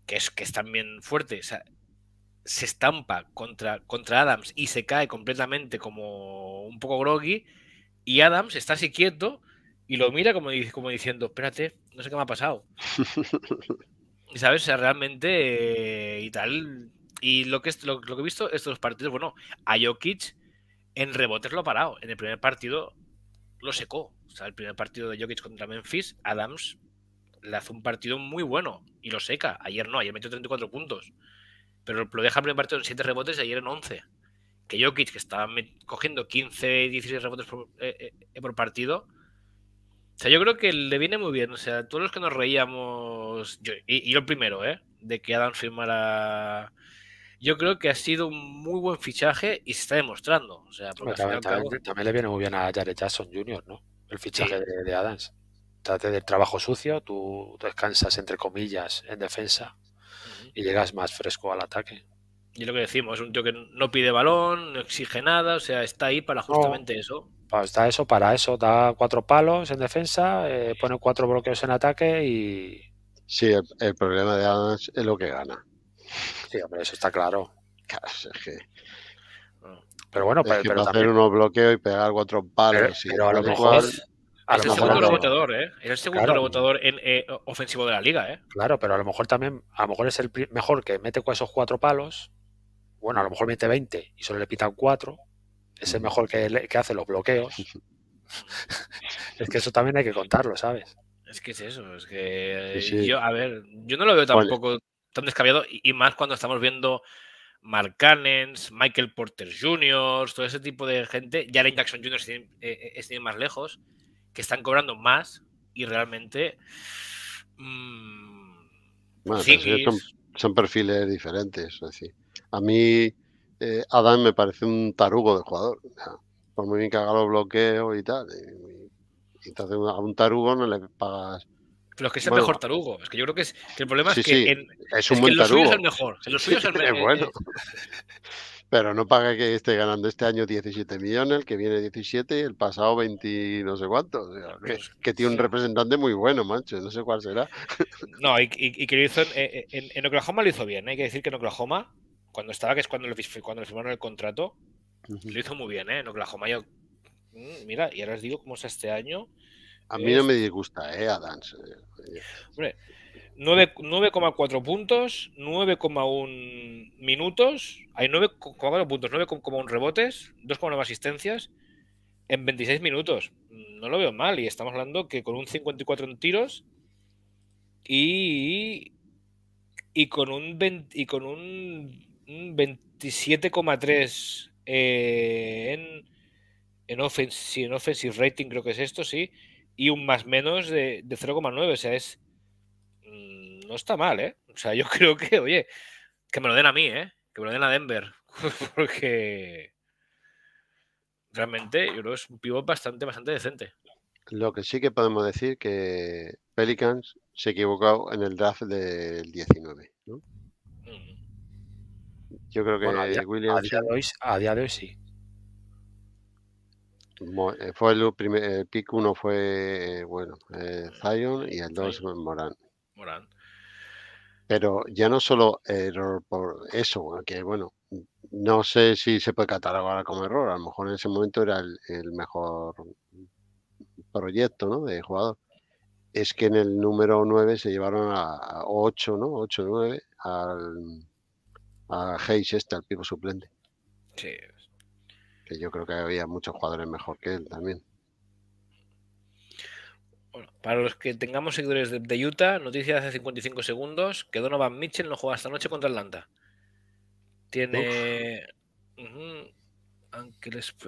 que es, que es también fuerte, se estampa contra, contra Adams y se cae completamente como un poco groggy. Y Adams está así quieto y lo mira como, diciendo, espérate, no sé qué me ha pasado. y sabes, o sea, realmente eh, y tal. Y lo que, lo, lo que he visto estos partidos, bueno, a Jokic en rebotes lo ha parado. En el primer partido lo secó. O sea, el primer partido de Jokic contra Memphis, Adams le hace un partido muy bueno y lo seca. Ayer no, ayer metió 34 puntos. Pero lo deja en primer partido en 7 rebotes y ayer en 11. Que Jokic, que estaba cogiendo 15, 16 rebotes eh, eh, eh, por, partido, o sea, yo creo que le viene muy bien. O sea, todos los que nos reíamos, y, lo yo primero, ¿eh? De que Adam firmara. Yo creo que ha sido un muy buen fichaje y se está demostrando. O sea, porque también, le viene muy bien a Jared Jackson Jr., ¿no? El fichaje de, Adams trate del trabajo sucio, tú descansas entre comillas en defensa y llegas más fresco al ataque. Y lo que decimos, es un tío que no pide balón, no exige nada, o sea, está ahí para justamente eso. está eso para eso, da cuatro palos en defensa, eh, pone cuatro bloqueos en ataque y... Sí, el, problema de Adams es lo que gana. Sí, hombre, eso está claro. Ah. Pero bueno, hacer unos bloqueos y pegar cuatro palos. Pero, a lo mejor es el segundo rebotador, ¿eh? Es el segundo eh, ofensivo de la liga, ¿eh? Claro, pero a lo mejor también, a lo mejor es el mejor que mete con esos cuatro palos. Bueno, a lo mejor mete 20 y solo le pitan cuatro. Es el mejor que, hace los bloqueos. es que eso también hay que contarlo, ¿sabes? Es que es eso, es que yo, a ver, yo no lo veo tampoco tan descabellado y, más cuando estamos viendo Mark Cannons, Michael Porter Jr., todo ese tipo de gente, Ya la Jackson Jr. es, eh, eh, más lejos que están cobrando más y realmente... Mm, son, perfiles diferentes. Así. A mí, eh, Adam me parece un tarugo de jugador. Por muy bien que haga los bloqueos y tal. a un tarugo no le pagas. Pero es que es el mejor tarugo. Es que yo creo que, es, el problema es que. en, es un el mejor. los es mejor. Pero no paga que esté ganando este año 17 millones, el que viene 17 y el pasado 20 no sé cuánto. Pues, que, tiene un representante muy bueno, manche. No sé cuál será. No, y, y, lo hizo en, Oklahoma lo hizo bien. ¿eh? Hay que decir que en Oklahoma, cuando estaba, que es cuando le, cuando firmaron el contrato, lo hizo muy bien. ¿eh? En Oklahoma yo... Mm, mira, y ahora os digo cómo es este año. A mí no me disgusta, ¿eh? Adams. Eh, Hombre, 9,4 puntos, 9,1 minutos, hay 9,4 puntos, 9,1 rebotes, 2,9 asistencias en 26 minutos. No lo veo mal y estamos hablando que con un 54 en tiros y, y con un y con un, 27,3 eh, en, en, offensive, en offensive rating creo que es esto, sí y un más menos de, 0,9. O sea, es. Mm, no está mal, ¿eh? O sea, yo creo que, oye, que me lo den a mí, ¿eh? Que me lo den a Denver. Porque. Realmente, yo creo que es un pivot bastante, bastante decente. Lo que sí que podemos decir que Pelicans se ha equivocado en el draft del 19, ¿no? Mm. Yo creo que a día de hoy sí. Eh, fue el, primer, eh, el pick fue, eh, bueno, Zion y el 2 Morán. Morán. Pero ya no solo error por eso, que bueno, no sé si se puede catalogar como error, a lo mejor en ese momento era el, mejor proyecto ¿no? de jugador. Es que en el número 9 se llevaron a, ocho 8, ¿no? 8, 9, al, a Hayes, este, al pico suplente. Sí, que yo creo que había muchos jugadores mejor que él también. Bueno, para los que tengamos seguidores de, de Utah, noticia hace 55 segundos, que Donovan Mitchell no juega esta noche contra Atlanta. Tiene... Ankle a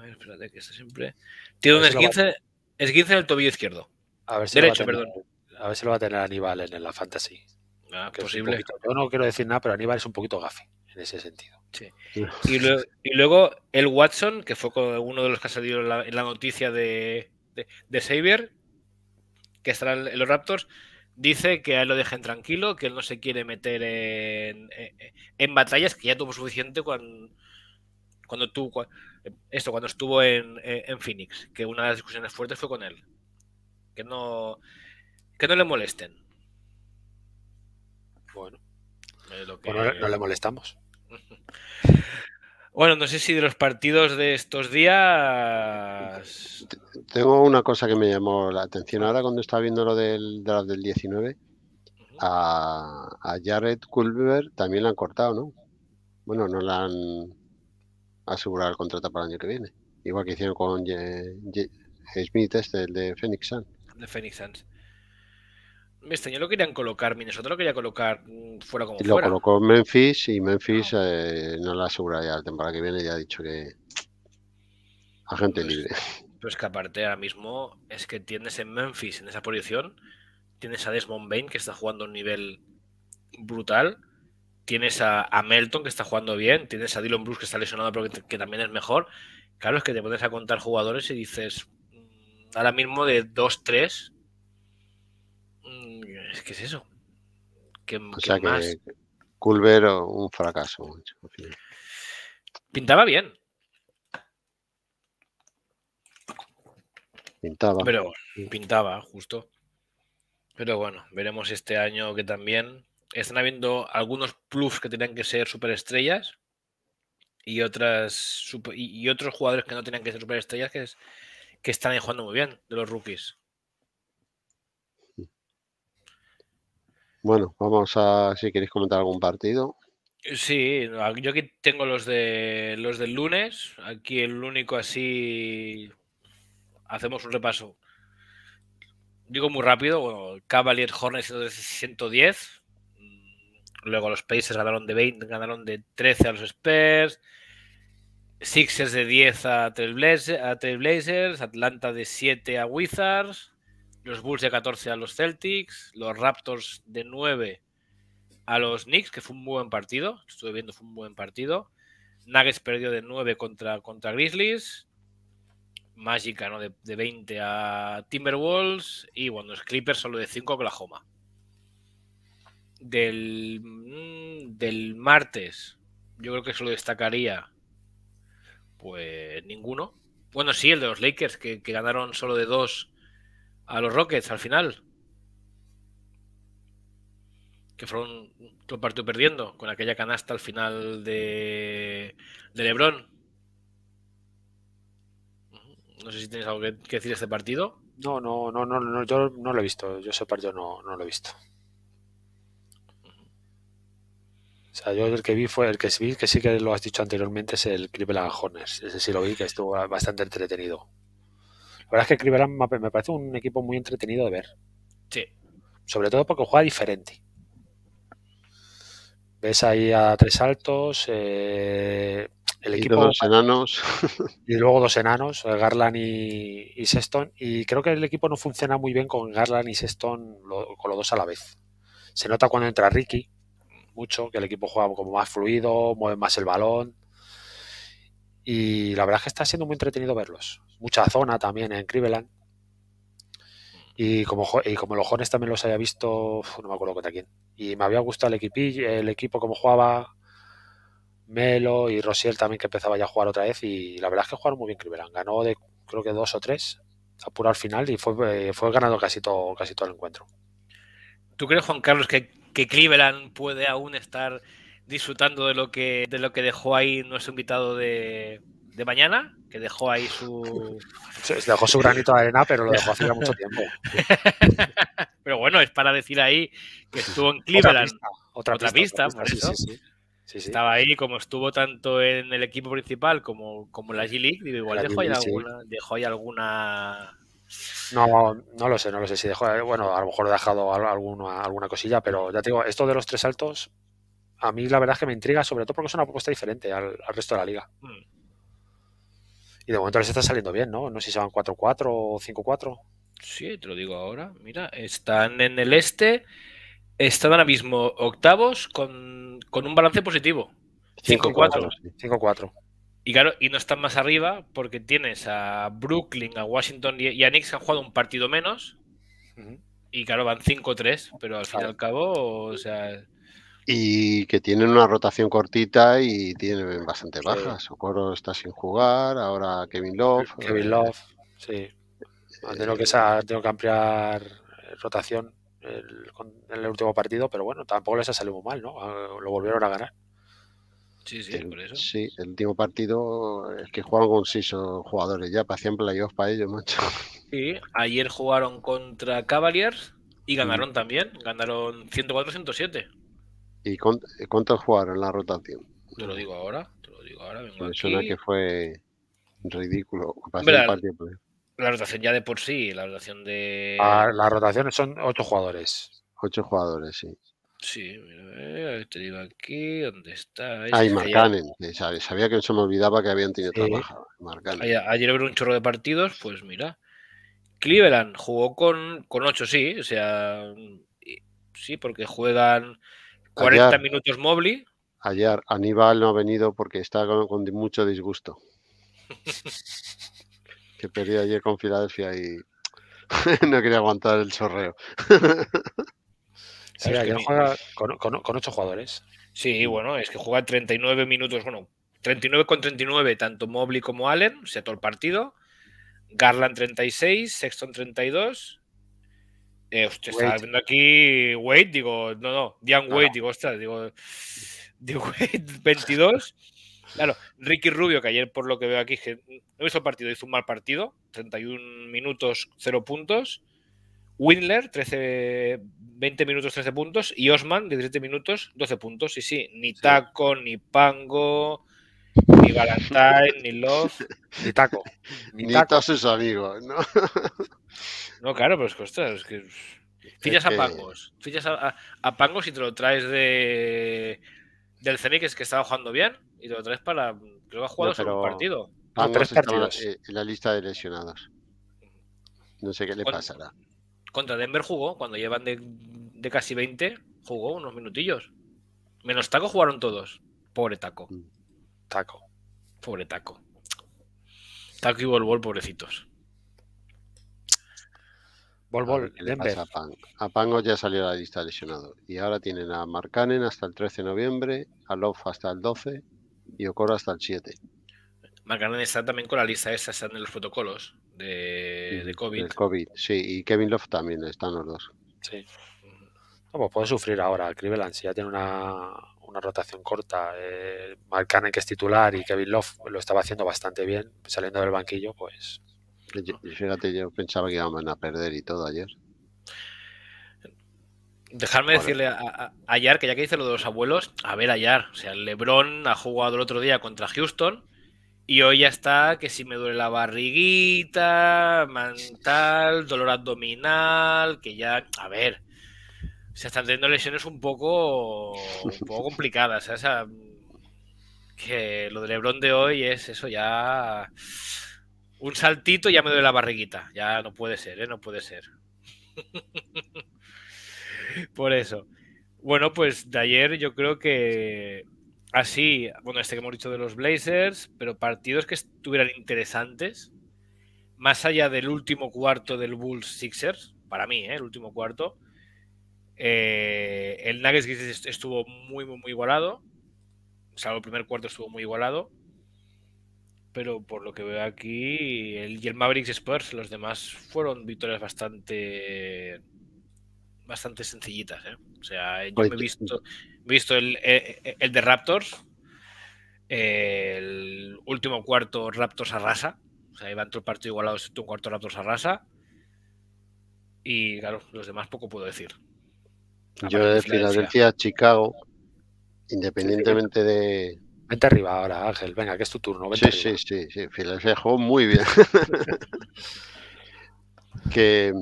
ver, espérate que está siempre... Tiene un esguince, en el tobillo izquierdo. A ver si Derecho, perdón. A ver si lo va a tener Aníbal en, la fantasy. Ah, posible. yo no quiero decir nada, pero Aníbal es un poquito gafe en ese sentido. Y, luego, el Watson, que fue uno de los que ha salido en la, noticia de, de, Xavier, que estará en los Raptors, dice que a él lo dejen tranquilo, que él no se quiere meter en, en, batallas, que ya tuvo suficiente cuando, cuando tú, esto, cuando estuvo en, Phoenix, que una de las discusiones fuertes fue con él. Que no, que no le molesten. bueno eh, no le molestamos. Bueno, no sé si de los partidos de estos días. Tengo una cosa que me llamó la atención ahora cuando estaba viendo lo del draft del 19. A, Jared Culver también la han cortado, ¿no? Bueno, no la han asegurado el contrato para el año que viene. Igual que hicieron con Smith, este, de Phoenix Suns. De Phoenix Suns. Este lo querían colocar, Minnesota lo quería colocar mm, fuera como fuera. Lo colocó Memphis y Memphis no. Eh, la asegura ya la temporada que viene, ya ha dicho que agente pues, libre. Pues que aparte ahora mismo es que tienes en Memphis en esa posición, tienes a Desmond Bain que está jugando a un nivel brutal, tienes a, Melton que está jugando bien, tienes a Dylan Bruce que está lesionado pero que también es mejor. Claro, es que te pones a contar jugadores y dices, mm, ahora mismo de 2-3 Mm, es que es eso. o sea que Culver un fracaso. Pintaba bien. Pintaba. Pero mm. pintaba, justo. Pero bueno, veremos este año que también están habiendo algunos plus que tenían que ser superestrellas y otras y, otros jugadores que no tenían que ser superestrellas que, están jugando muy bien de los rookies. Bueno, vamos a si queréis comentar algún partido. Eh, sí, yo aquí tengo los de los del lunes. Aquí el único así hacemos un repaso. Digo muy rápido, bueno, Cavalier Hornets 110. Luego los Pacers ganaron de 20, ganaron de 13 a los Spurs. Sixers de 10 a Trailblazers, Blazers, Atlanta de 7 a Wizards los Bulls de 14 a los Celtics, los Raptors de 9 a los Knicks, que fue un buen partido, estuve viendo, fue un buen partido. Nuggets perdió de 9 contra, contra Grizzlies, Magica, ¿no? de, 20 a Timberwolves y bueno, los Clippers solo de 5 a Oklahoma. Del, mm, del martes, yo creo que solo destacaría pues ninguno. Bueno, sí, el de los Lakers, que, que ganaron solo de 2 a los Rockets al final. Que fueron un partido perdiendo con aquella canasta al final de, de Lebron. No sé si tienes algo que, decir de este partido. No, no, no, no, no, yo no lo he visto. Yo ese partido no, no lo he visto. O sea, yo el que vi fue el que vi, que sí que lo has dicho anteriormente, es el Cleveland Hornets. Ese sí lo vi, que estuvo bastante entretenido. La verdad es que Cleveland me parece un equipo muy entretenido de ver. Sí. Sobre todo porque juega diferente. Ves ahí a tres altos, eh, el equipo. Dos enanos. Y luego dos enanos, eh, Garland y, Sexton. Y creo que el equipo no funciona muy bien con Garland y Sexton con los dos a la vez. Se nota cuando entra Ricky, mucho, que el equipo juega como más fluido, mueve más el balón. Y la verdad es que está siendo muy entretenido verlos mucha zona también en Cleveland. Y como, y como los Jones también los había visto, no me acuerdo contra quién. Y me había gustado el, el equipo como jugaba Melo y Rosier también que empezaba ya a jugar otra vez. Y la verdad es que jugaron muy bien Cleveland. Ganó de creo que dos o tres, apuró al final y fue, eh, fue ganando casi todo, casi todo el encuentro. ¿Tú crees, Juan Carlos, que, que Cleveland puede aún estar disfrutando de lo que, de lo que dejó ahí nuestro invitado de, de mañana, que dejó ahí su. Dejó su granito de arena, pero lo dejó hace mucho tiempo. pero bueno, es para decir ahí que estuvo en Cleveland. Otra pista, otra pista, Estaba ahí, como estuvo tanto en el equipo principal como, como en la G-League, digo, igual dejó, ahí alguna, dejó alguna no, no lo sé, no lo sé si dejó. Eh, bueno, a lo mejor he dejado alguna, alguna cosilla, pero ya te digo, esto de los tres saltos, a mí la verdad es que me intriga, sobre todo porque es una propuesta diferente al, resto de la liga. Hmm. Y de momento les está saliendo bien, ¿no? No sé si se van 4-4 o 5-4. Sí, te lo digo ahora. Mira, están en el este, están ahora mismo octavos con, un balance positivo. 5-4. 5-4. Y claro, y no están más arriba porque tienes a Brooklyn, a Washington y a Knicks que han jugado un partido menos. Y claro, van 5-3, pero al fin y al cabo, o sea, y que tienen una rotación cortita y tienen bastante baja, Socorro está sin jugar, ahora Kevin Love. Kevin eh, Love, sí. Eh, tengo que, ampliar eh, rotación en el último partido, pero bueno, tampoco les ha salido mal, ¿no? Ah, lo volvieron a ganar. Sí, sí, por eso. Sí, el último partido es que juegan con son jugadores ya, para siempre playoffs para ellos, macho. Sí, ayer jugaron contra Cavaliers y mm. ganaron también, ganaron 104-107. ¿Y eh, cuántos jugaron la rotación? Te lo digo ahora, te lo digo ahora. suena que fue ridículo. Pues. la, rotación ya de por sí, la rotación de. Ah, las rotaciones son ocho jugadores. Ocho jugadores, sí. Sí, mira, te digo aquí, ¿dónde está? ah, y Marcanen, sabía que se me olvidaba que habían tenido trabajo. Ayer, ayer hubo un chorro de partidos, pues mira. Cleveland jugó con, con 8, sí, o sea, sí, porque juegan 40 minutos Mobley. Ayer Aníbal no ha venido porque está con, mucho disgusto. que perdí ayer con Filadelfia y no quería aguantar el chorreo. sí, con, ocho jugadores. Sí, bueno, es que juega 39 minutos, bueno, 39 con 39, tanto Mobley como Allen, sea, todo el partido. Garland 36, Sexton 32, eh, estaba viendo aquí Wade, digo, no, no, dian Wade, digo, ostras, digo, Wade 22. Claro, Ricky Rubio, que ayer por lo que veo aquí, que no hizo partido, hizo un mal partido, 31 minutos, 0 puntos. Windler, 13, 20 minutos, 13 puntos. Y Osman, 17 minutos, 12 puntos. Y sí, ni taco, ni pango, ni Valentine, ni Love, ni Taco. Ni, todos sus amigos, ¿no? no, claro, pero es que, ostras, es que... Fillas a Pangos. Fillas a, Pangos y te lo traes de del Cenix que estaba jugando bien y te lo traes para... Creo que ha jugado solo un partido. A tres partidos. en la lista de lesionados. No sé qué le pasará. Contra Denver jugó, cuando llevan de, de casi 20, jugó unos minutillos. Menos Taco jugaron todos. Pobre Taco. Mm. Taco. Pobre Taco. Taco y Volvol, pobrecitos. Volvol, Denver. A Pan? Pango ya salió la lista lesionado. Y ahora tienen a Marcanen hasta el 13 de noviembre, a Love hasta el 12 y Okoro hasta el 7. Marcanen está también con la lista esa, están en los protocolos de, mm, COVID. COVID, sí. Y Kevin Love también están los dos. Sí. No, puede sufrir ahora. Crivelance ya tiene una, una rotación corta. Eh, que es titular, y Kevin Love lo estaba haciendo bastante bien, saliendo del banquillo, pues. fíjate, yo pensaba que íbamos a perder y todo ayer. Dejarme decirle a, a, que ya que dice lo de los abuelos, a ver, Ayar, o sea, LeBron ha jugado el otro día contra Houston y hoy ya está que si me duele la barriguita, mental, dolor abdominal, que ya, a ver, se están teniendo lesiones un poco, un poco complicadas. O sea, que lo del Lebron de hoy es eso, ya un saltito ya me doy la barriguita. Ya no puede ser, ¿eh? no puede ser. Por eso. Bueno, pues de ayer yo creo que así, bueno, este que hemos dicho de los Blazers, pero partidos que estuvieran interesantes, más allá del último cuarto del Bulls Sixers, para mí, ¿eh? el último cuarto, eh, el Nuggets estuvo muy, muy, muy igualado. salvo el primer cuarto estuvo muy igualado. Pero por lo que veo aquí, el, y el Mavericks Spurs, los demás fueron victorias bastante bastante sencillitas. ¿eh? O sea, yo he visto, visto eh, el, de Raptors, el último cuarto Raptors arrasa. O sea, iban todo el partido igualado, el último cuarto Raptors arrasa. Y claro, los demás poco puedo decir. Yo de Filadelfia, Chicago, independientemente de. Vente arriba ahora, Ángel. Venga, que es tu turno. sí, sí, sí, sí. Filadelfia jugó muy bien. que,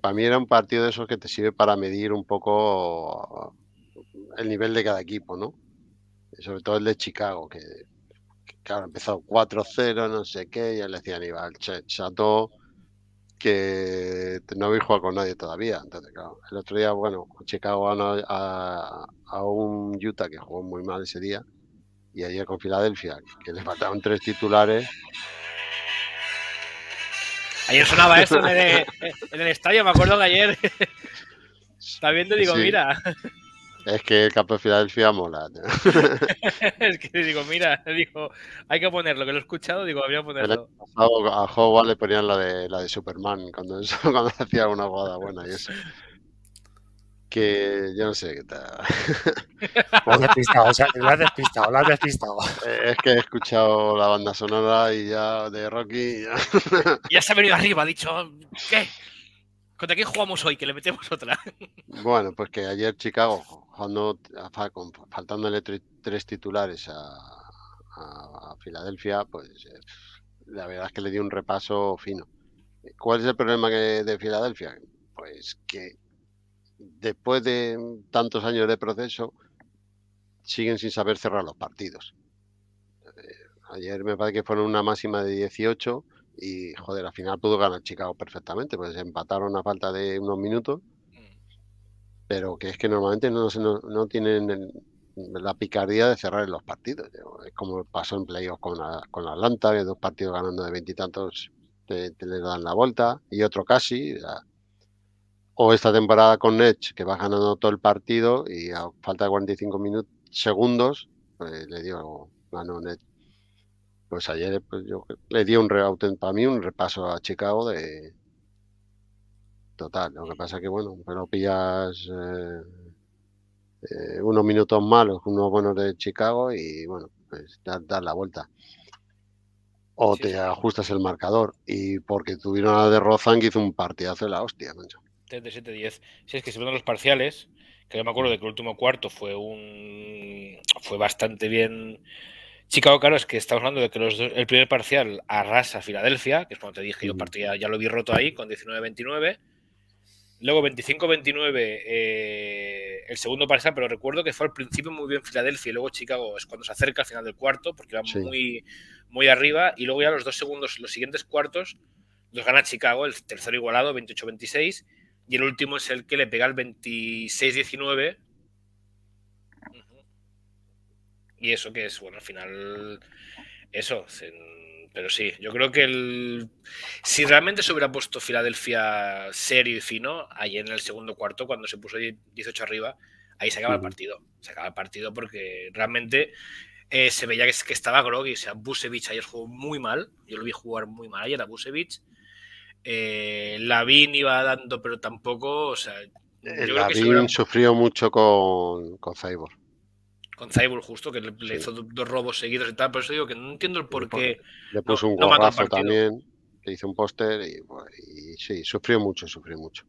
para mí era un partido de esos que te sirve para medir un poco el nivel de cada equipo, ¿no? Sobre todo el de Chicago, que, claro, empezó 4-0, no sé qué, y le decían, iba al chato que no habéis jugado con nadie todavía. Entonces, claro, el otro día, bueno, Chicago a, a, un Utah que jugó muy mal ese día, y ayer con Filadelfia, que le mataron tres titulares. Ayer sonaba eso en el, estadio, me acuerdo de ayer. Está viendo, digo, mira. Es que el campo de Filadelfia mola. es que digo, mira, digo, hay que ponerlo, que lo he escuchado, digo, había que ponerlo. A Howard le ponían la de, la de Superman cuando, cuando hacía una jugada buena y eso. Que yo no sé qué tal. lo has despistado, o sea, lo has despistado, lo has despistado. Eh, es que he escuchado la banda sonora y ya de Rocky. ya, ya se ha venido arriba, ha dicho, ¿qué? ¿Contra quién jugamos hoy? Que le metemos otra. Bueno, pues que ayer Chicago, cuando faltándole tres, titulares a, Filadelfia, pues eh, la verdad es que le dio un repaso fino. ¿Cuál es el problema de Filadelfia? Pues que después de tantos años de proceso, siguen sin saber cerrar los partidos. Eh, ayer me parece que fueron una máxima de 18 y joder, al final pudo ganar Chicago perfectamente, pues empataron a falta de unos minutos. Mm. Pero que es que normalmente no, no, tienen la picardía de cerrar los partidos. Es como pasó en playoffs con, con Atlanta, que dos partidos ganando de veintitantos te, le dan la vuelta y otro casi. O esta temporada con Nets, que va ganando todo el partido y a falta de 45 minutos, segundos, pues le dio ganó Nets pues ayer pues yo le di un re, para mí un repaso a Chicago de total. Lo que pasa que bueno, pero pillas eh, eh, unos minutos malos, unos buenos de Chicago y bueno, pues das la vuelta. O te ajustas el marcador. Y porque tuvieron a de Rozan que hizo un partidazo de la hostia, mancho. 37-10. Si es que se ven los parciales, que yo me acuerdo de que el último cuarto fue un fue bastante bien Chicago, claro, es que estamos hablando de que los el primer parcial arrasa Filadelfia, que es cuando te dije, yo partía, ya lo vi roto ahí con 19-29. Luego 25-29 eh, el segundo parcial, pero recuerdo que fue al principio muy bien Filadelfia y luego Chicago es cuando se acerca al final del cuarto, porque vamos muy, muy arriba. Y luego ya los dos segundos, los siguientes cuartos, los gana Chicago, el tercero igualado, 28-26. Y el último es el que le pega el 26-19 Y eso que es, bueno, al final, eso. pero sí, yo creo que el, si realmente se hubiera puesto Filadelfia serio y fino, ayer en el segundo cuarto, cuando se puso 18 arriba, ahí se acaba el partido. Se acaba el partido porque realmente eh, se veía que, estaba groggy. O sea, Busevich ayer jugó muy mal. Yo lo vi jugar muy mal ayer a Busevich. Eh, Lavín iba dando, pero tampoco. O sea, sufrió mucho con, con con Cyborg justo, que le, hizo dos, robos seguidos y tal, por eso digo que no entiendo el por qué. Le puso un guapazo también, le hizo un póster y, sí, sufrió mucho, sufrió mucho.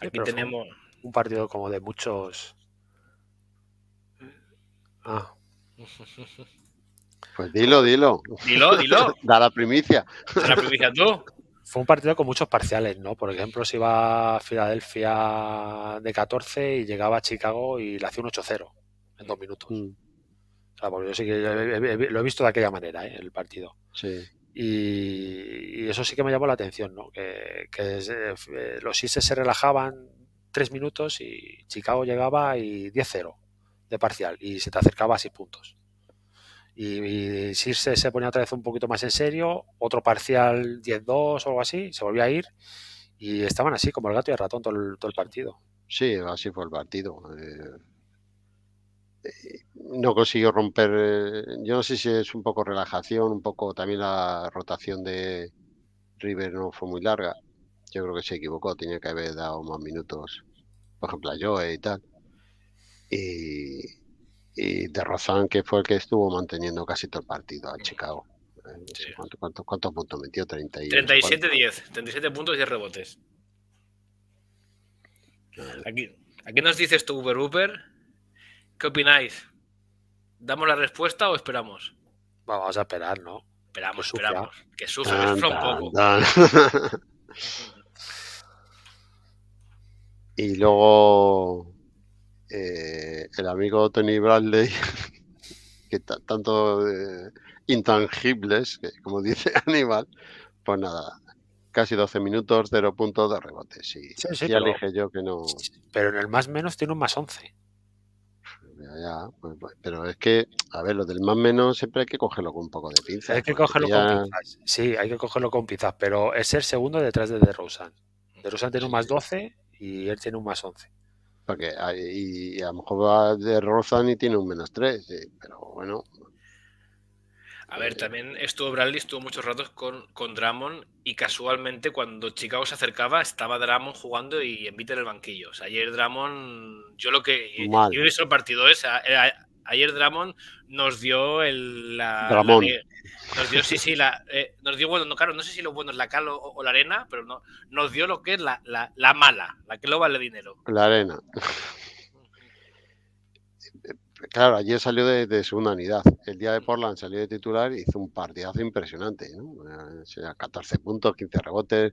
Aquí tenemos... Un partido como de muchos... Ah. Pues dilo, dilo. Dilo, dilo. da la primicia. Da la primicia tú. fue un partido con muchos parciales, ¿no? Por ejemplo, si iba a Filadelfia de 14 y llegaba a Chicago y le hacía un 8-0 en dos minutos. Mm. yo sí lo he visto de aquella manera, ¿eh? el partido. Sí. Y, eso sí que me llamó la atención, ¿no? Que, eh, eh, los ISES se relajaban tres minutos y Chicago llegaba y 10-0 de parcial y se te acercaba a 6 puntos y, se ponía otra vez un poquito más en serio, otro parcial 10-2 o algo así, se volvía a ir y estaban así como el gato y el ratón todo el, partido. Sí, así fue el partido. Eh, eh, no consiguió romper, eh, yo no sé si es un poco relajación, un poco también la rotación de River no fue muy larga. Yo creo que se equivocó, tenía que haber dado más minutos, por ejemplo, a Joe y tal. Y, y de Rozán, que fue el que estuvo manteniendo casi todo el partido a Chicago. Eh, ¿Cuántos puntos metió? 37-10, 37 puntos y 10 rebotes. Aquí, aquí nos dices tú, Uber Uber, ¿qué opináis? ¿Damos la respuesta o esperamos? vamos a esperar, ¿no? Esperamos, esperamos. Que sufra, un poco. y luego eh, el amigo Tony Bradley, que tanto eh, intangibles, como dice Aníbal, pues nada, casi 12 minutos, 0 puntos de rebote. ya pero, yo que no. Pero en el más menos tiene un más 11. Pues, pues, pero es que, a ver, lo del más menos siempre hay que cogerlo con un poco de pinza Hay que cogerlo con Sí, hay que cogerlo con pinzas, pero es el segundo detrás de De DeRozan tiene un más 12 y él tiene un más 11 que ah, y a lo mejor va de Rozan y tiene un menos 3, eh, pero bueno. A ver, también estuvo Bradley, estuvo muchos ratos con, con y casualmente cuando Chicago se acercaba estaba Dramon jugando y en en el banquillo. ayer Dramon, yo lo que... he visto el partido es Ayer Dramón nos dio el. La, nos dio, sí, sí, eh, nos dio, bueno, no, claro, no sé si lo bueno es la cal o, la arena, pero no, nos dio lo que es la, mala, la que lo vale dinero. La arena. Claro, ayer salió de, su segunda El día de mm. Portland salió de titular y hizo un partidazo impresionante. ¿no? 14 puntos, 15 rebotes,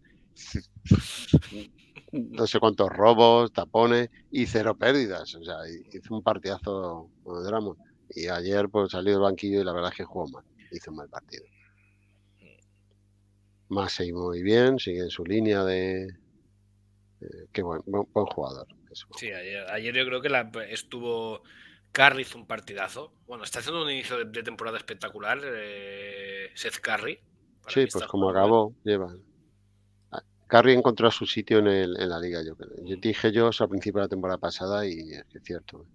no sé cuántos robos, tapones y cero pérdidas. O sea, hizo un partidazo de drama. Y ayer pues salió del banquillo y la verdad es que jugó mal. Hizo un mal partido. Masei muy bien, sigue en su línea de... Eh, qué buen, buen, jugador. Sí, ayer, ayer, yo creo que la, estuvo... Carry hizo un partidazo. Bueno, está haciendo un inicio de, temporada espectacular, eh, Seth Carry. Sí, pues como acabó, lleva Carry encontró su sitio en, en la liga, yo creo. dije yo eso al principio de la temporada pasada y es cierto.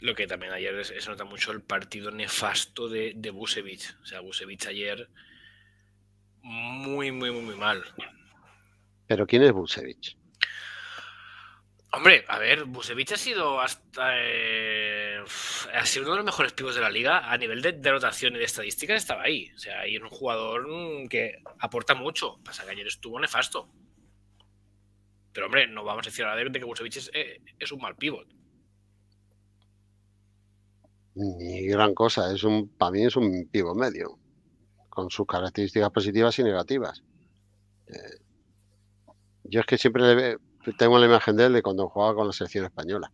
Lo que también ayer se nota mucho el partido nefasto de, de O sea, Busevich ayer muy, muy, muy, muy mal. ¿Pero quién es Busevich? Hombre, a ver, Busevich ha sido hasta. Eh, ha sido uno de los mejores pivots de la liga. A nivel de, rotación y de estadísticas estaba ahí. O sea, ahí es un jugador mm, que aporta mucho. Pasa que ayer estuvo nefasto. Pero, hombre, no vamos a decir ahora de, que Busevich eh, es, un mal pivot. Ni gran cosa. Es un, para mí es un pivot medio. Con sus características positivas y negativas. Eh, yo es que siempre le veo tengo la imagen de él de cuando jugaba con la selección española.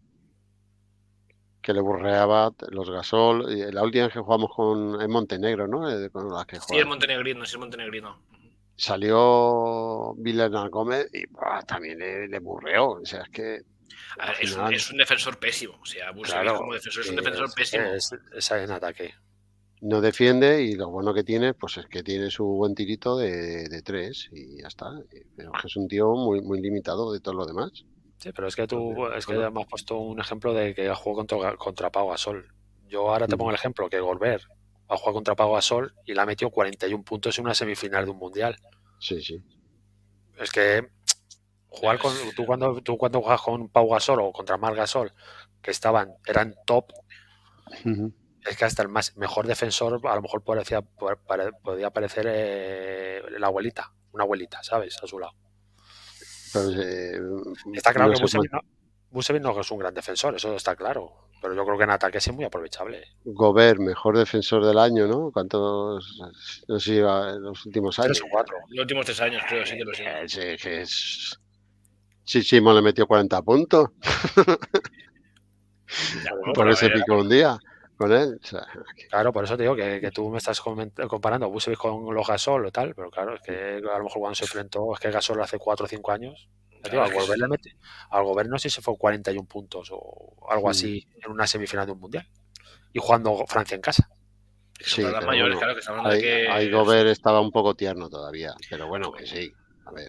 Que le burreaba los gasol. La última vez que jugamos con en Montenegro, ¿no? Eh, que sí, el montenegrino, sí, el montenegrino. Salió Vilena Gómez y también le, burreó. O sea, es que. es, un, defensor pésimo. O sea, claro, como defensor, es un defensor pésimo. Esa es en ataque no defiende y lo bueno que tiene pues es que tiene su buen tirito de, de tres y ya está. Eh, pero es un tío muy, muy limitado de todo lo demás. Sí, pero es que tú es que me has puesto un ejemplo de que jugó contra, contra Pau Gasol. Yo ahora te pongo el ejemplo que Golbert ha jugado contra Pau Gasol y le ha metido 41 puntos en una semifinal de un mundial. Sí, sí. Es que jugar con tú cuando tú cuando juegas con Pau Gasol o contra Mar Gasol que estaban eran top es que hasta el más mejor defensor a lo mejor podría podía parecer eh, la abuelita, una abuelita, ¿sabes? A su lado. Mm, está claro que Busevin pues no, es un gran defensor, eso está claro. Pero yo creo que en ataque es muy aprovechable. Gobert, mejor defensor del año, ¿no? ¿Cuántos? No sé, los últimos años. Tres cuatro. Los últimos tres años, creo, sí que lo sé. Eh, sí, Sí, sí, le metió 40 puntos. Por ese pico un día claro, por eso te digo que, tú me estás comparando a Busevic con los Gasol o tal, pero claro, es que a lo mejor cuando se enfrentó, es que Gasol hace 4 o 5 años. al, volver, mete, al gobierno sí se fue 41 puntos o algo así en una semifinal de un mundial. Y jugando Francia en casa. Sí, claro, que ahí, que... Gobert estaba un poco tierno todavía, pero bueno, que sí. A ver.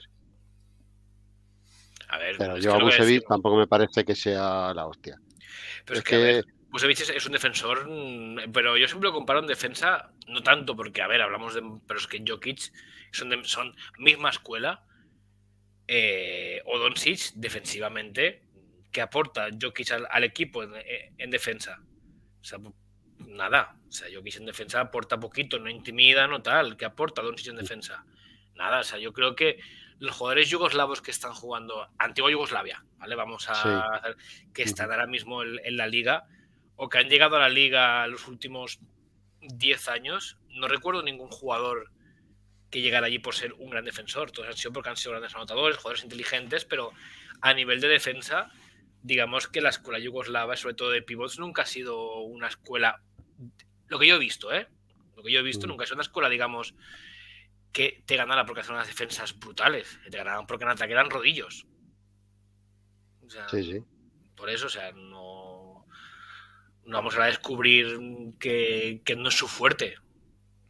A ver, pero yo a Busevic tampoco me parece que sea la hostia. Pero es, que Busevich es, es, un defensor, mm, pero yo siempre lo comparo en defensa, no tanto porque, a ver, hablamos de. Pero es que Jokic son, son misma escuela. Eh, o Don Doncic defensivamente, que aporta Jokic al, equipo en, defensa? nada. O sea, Jokic en defensa aporta poquito, no intimida, no tal. ¿Qué aporta Doncic en defensa? Nada. O sea, yo creo que los jugadores yugoslavos que están jugando, antigua Yugoslavia, ¿vale? Vamos a hacer, que están ahora mismo en la liga o que han llegado a la liga los últimos 10 años, no recuerdo ningún jugador que llegara allí por ser un gran defensor. Todos han sido porque han sido grandes anotadores, jugadores inteligentes, pero a nivel de defensa, digamos que la escuela yugoslava, sobre todo de pivots, nunca ha sido una escuela. Lo que yo he visto, ¿eh? Lo que yo he visto mm. nunca ha sido una escuela, digamos, que te ganara porque hacían unas defensas brutales, que te ganaban porque en ataque eran rodillos. O sea, sí, sí. Por eso, o sea, no vamos a descubrir que, no es su fuerte.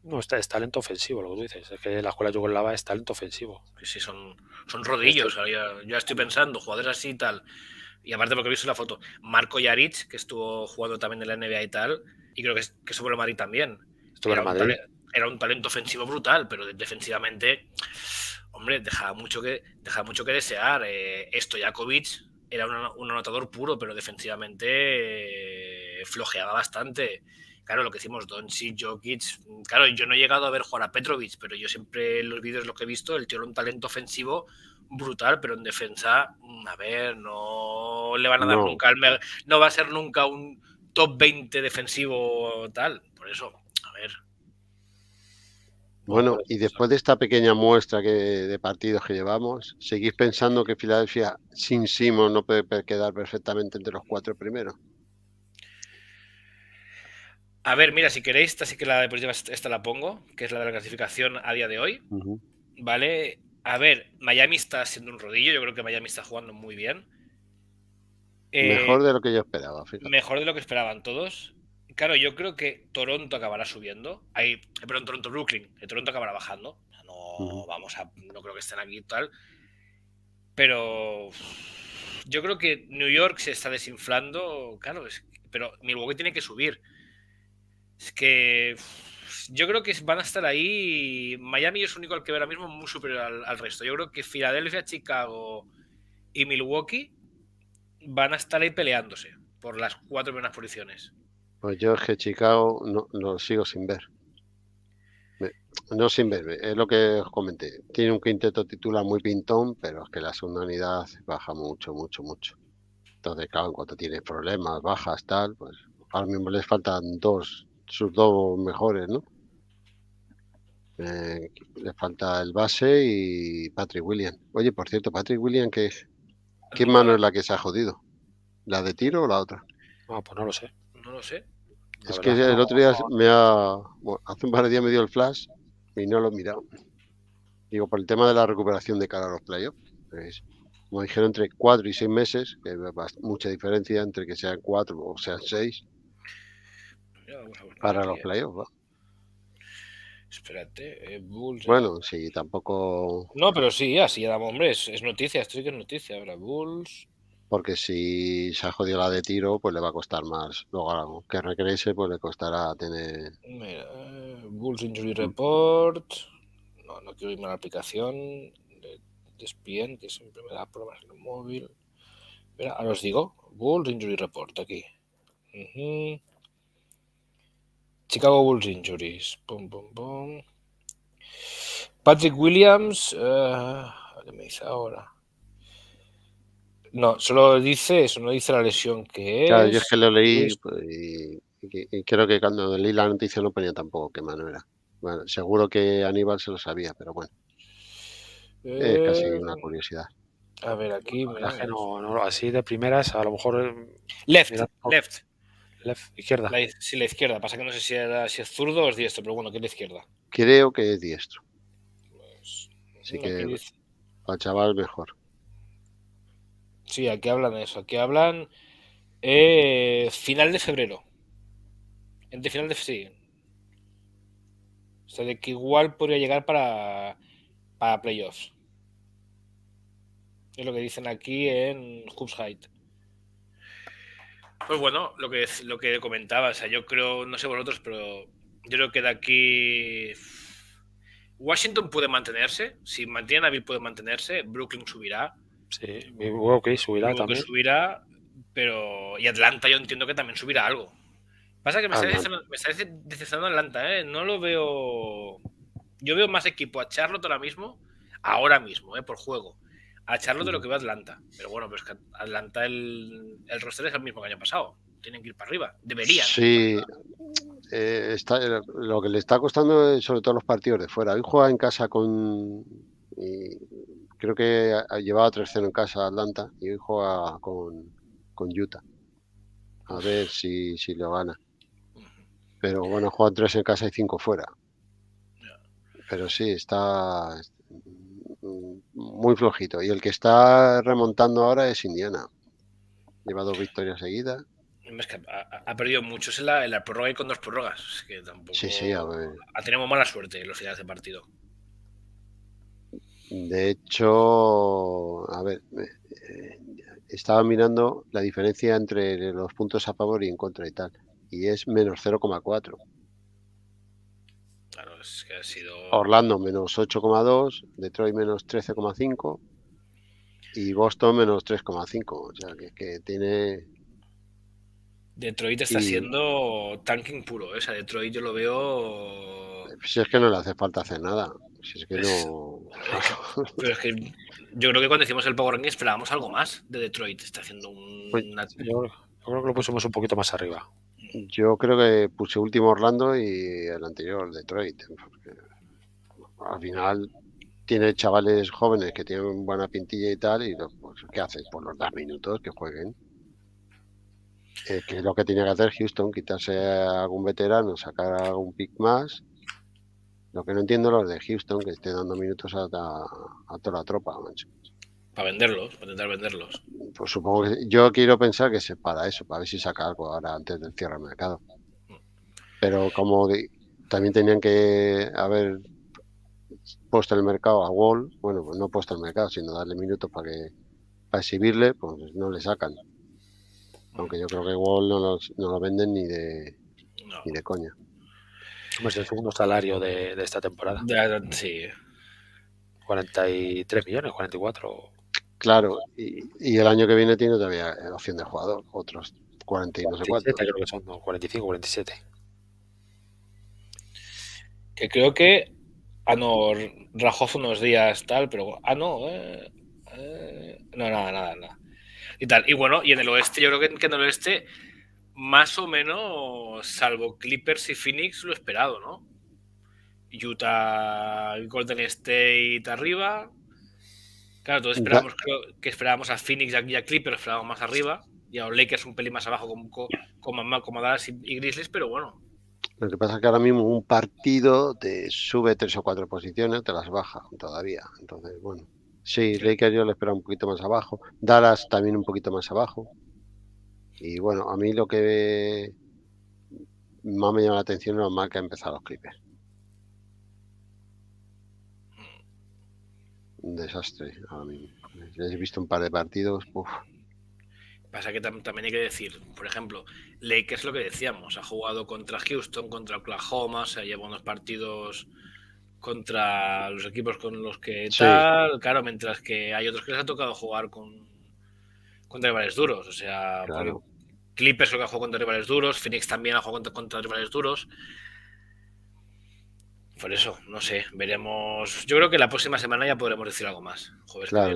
No, es, es, talento ofensivo, lo que tú dices. Es que la escuela yugoslava es talento ofensivo. Que sí, son, son rodillos. Este- yo ya estoy pensando, jugadores así y tal. Y aparte, lo que he visto la foto, Marco Yaric, que estuvo jugando también en la NBA y tal, y creo que, que estuvo en Madrid también. Estuvo en Madrid. era un talento ofensivo brutal, pero defensivamente, hombre, dejaba mucho que, dejaba mucho que desear. esto, eh, Jakovic, era un, anotador puro, pero defensivamente. Eh, flojeaba bastante. Claro, lo que hicimos Doncic, Jokic, claro, yo no he llegado a ver jugar a Petrovic, pero yo siempre en los vídeos lo que he visto, el tío era un talento ofensivo brutal, pero en defensa, mm, a ver, no le van a dar nunca, no va a ser nunca un top 20 defensivo tal, por eso, a ver. Bueno, y después de esta pequeña muestra que, de partidos que llevamos, ¿seguís pensando que Filadelfia sin Simon no puede quedar perfectamente entre los cuatro primeros? A ver, mira, si queréis, así que la deportiva, esta la pongo, que es la de la clasificación a día de hoy. ¿Vale? A ver, Miami está haciendo un rodillo, yo creo que Miami está jugando muy bien. Eh, mejor de lo que yo esperaba, Mejor de lo que esperaban todos. Claro, yo creo que Toronto acabará subiendo. Hay, perdón, Toronto, Brooklyn. Eh, Toronto acabará bajando. No, vamos a. No creo que estén aquí y tal. Pero. Yo creo que New York se está desinflando. Claro, pero Milwaukee tiene que subir. Es que yo creo que van a estar ahí. Miami es único al que ve ahora mismo muy superior al, resto. Yo creo que Filadelfia, Chicago y Milwaukee van a estar ahí peleándose por las cuatro primeras posiciones. Pues yo es que Chicago lo sigo sin ver. no sin ver, es lo que os comenté. Tiene un quinteto titular muy pintón, pero es que la segunda unidad baja mucho, mucho, mucho. Entonces, claro, en cuanto tiene problemas, bajas, tal, pues ahora mismo les faltan dos sus dos mejores, ¿no? Eh, le falta el base y Patrick William. Oye, por cierto, Patrick Williams, ¿qué, ¿qué mano es la que se ha jodido? ¿La de tiro o la otra? No, ah, pues no lo sé. No lo sé. es que el otro día me ha. hace un par de días me dio el flash y no lo he mirado. Digo, por el tema de la recuperación de cara a los playoffs. Pues, como dijeron, entre cuatro y seis meses, que hay mucha diferencia entre que sean cuatro o sean 6 para los playoffs, Espérate, eh, Bulls. Eh. Bueno, si sí, tampoco. No, pero sí, así ya damos, hombre, es, noticia, esto que es noticia. habrá Bulls. Porque si se ha jodido la de tiro, pues le va a costar más. Luego, que regrese, pues le costará tener. Mira, eh, Bulls Injury Report. No, no quiero irme a la aplicación de, Spien que siempre me da problemas en el móvil. Mira, ahora os digo, Bulls Injury Report aquí. Chicago Bulls Injuries. Pum, pum, pum. Patrick Williams. Eh, ¿Qué me dice ahora? No, solo dice eso, no dice la lesión que es. Claro, yo es que lo leí y, pues, creo que cuando leí la noticia no ponía tampoco qué mano era. Bueno, seguro que Aníbal se lo sabía, pero bueno. Es casi eh, una curiosidad. A ver, aquí. así de primeras, a lo mejor. Eh, left, left. La izquierda. La, la izquierda. Pasa que no sé si, es zurdo o es diestro, pero bueno, que es la izquierda. Creo que es diestro. Pues, Así que, chaval mejor. Sí, aquí hablan de eso. Aquí hablan eh, final de febrero. Entre final de sí. O sea, de que igual podría llegar para, para playoffs. Es lo que dicen aquí en Hoops Height. Pues bueno, lo que, lo que comentaba, o sea, yo creo, no sé vosotros, pero yo creo que de aquí Washington puede mantenerse, si mantiene a Bill puede mantenerse, Brooklyn subirá. Sí, ok, subirá también. también. subirá, pero y Atlanta yo entiendo que también subirá algo. Pasa que me está, decepcionando, Atlanta, ¿eh? No lo veo... Yo veo más equipo a Charlotte ahora mismo, ahora mismo, ¿eh? por juego, a echarlo de lo que ve Atlanta. Pero bueno, pues que Atlanta el, el roster es el mismo que año pasado. Tienen que ir para arriba. Deberían. Sí. Eh, está, eh, lo que le está costando eh, sobre todo los partidos de fuera. Hoy juega en casa con. creo que ha llevado 3-0 en casa Atlanta y hoy juega con, con Utah. A ver si, lo gana. Pero bueno, juega 3 en casa y 5 fuera. Pero sí, está, muy flojito. Y el que está remontando ahora es Indiana. Lleva dos victorias seguidas. ha, perdido muchos en la, prórroga y con dos prórrogas. que tampoco. Tenemos mala suerte en los finales de partido. De hecho, a ver, eh, estaba mirando la diferencia entre los puntos a favor y en contra y tal. Y es menos 0,4. Pues, Orlando menos 8,2, Detroit menos 13,5 y Boston menos 3,5. O sea, que, que tiene... Detroit está siendo tanking puro. ¿eh? O sea, Detroit yo lo veo... Eh, si pues es que no le hace falta hacer nada. Pero es que yo creo que cuando hicimos el Power Ranking esperábamos algo más de Detroit. Está haciendo un... Pues yo creo que lo pusimos un poquito más arriba. Yo creo que puse último Orlando y el anterior Detroit. Porque al final tiene chavales jóvenes que tienen buena pintilla y tal, y pues, ¿qué haces? Pues los dos minutos que jueguen. Eh, es lo que tiene que hacer Houston, quitarse a algún veterano, sacar algún pick más. Lo que no entiendo los de Houston, que esté dando minutos a, a toda la tropa, mancho. Para venderlos, para intentar venderlos. Pues supongo que yo quiero pensar que se para eso, para ver si saca algo ahora antes del cierre del mercado. Pero como también tenían que haber puesto el mercado a Wall, bueno, pues no puesto el mercado, sino darle minutos para que para exhibirle, pues no le sacan. Aunque yo creo que Wall no, los, no lo venden ni de ni de coña. Es el segundo salario de, esta temporada. sí. 43 millones, 44. Claro, y, el año que viene tiene todavía eh, opción de jugador, otros 40 y no sé cuántos. creo que son, 45, 47. Que creo que. Ah, no, rajó unos días tal, pero. Ah, no, eh, eh, no, nada, nada, nada. Y tal. Y bueno, y en el oeste, yo creo que, que en el oeste, más o menos, salvo Clippers y Phoenix, lo esperado, ¿no? Utah, Golden State arriba, Claro, entonces esperábamos que esperábamos a Phoenix y a Clipper, esperábamos más arriba, y a los Lakers un pelín más abajo con, con, Dallas y, Grizzlies, pero bueno. Lo que pasa es que ahora mismo un partido te sube tres o cuatro posiciones, te las baja todavía. Entonces, bueno. Sí, Lakers yo le esperaba un poquito más abajo. Dallas también un poquito más abajo. Y bueno, a mí lo que más me llama la atención es lo mal que han empezado los Clippers. un desastre ahora mismo. he visto un par de partidos. Pasa que también hay que decir, por ejemplo, Lake es lo que decíamos, ha jugado contra Houston, contra Oklahoma, se ha llevado unos partidos contra los equipos con los que tal, claro, mientras que hay otros que les ha tocado jugar con contra rivales duros, o sea, claro. Clippers lo que ha jugado contra rivales duros, Phoenix también ha jugado contra rivales duros, por eso, no sé, veremos. Yo creo que la próxima semana ya podremos decir algo más. claro,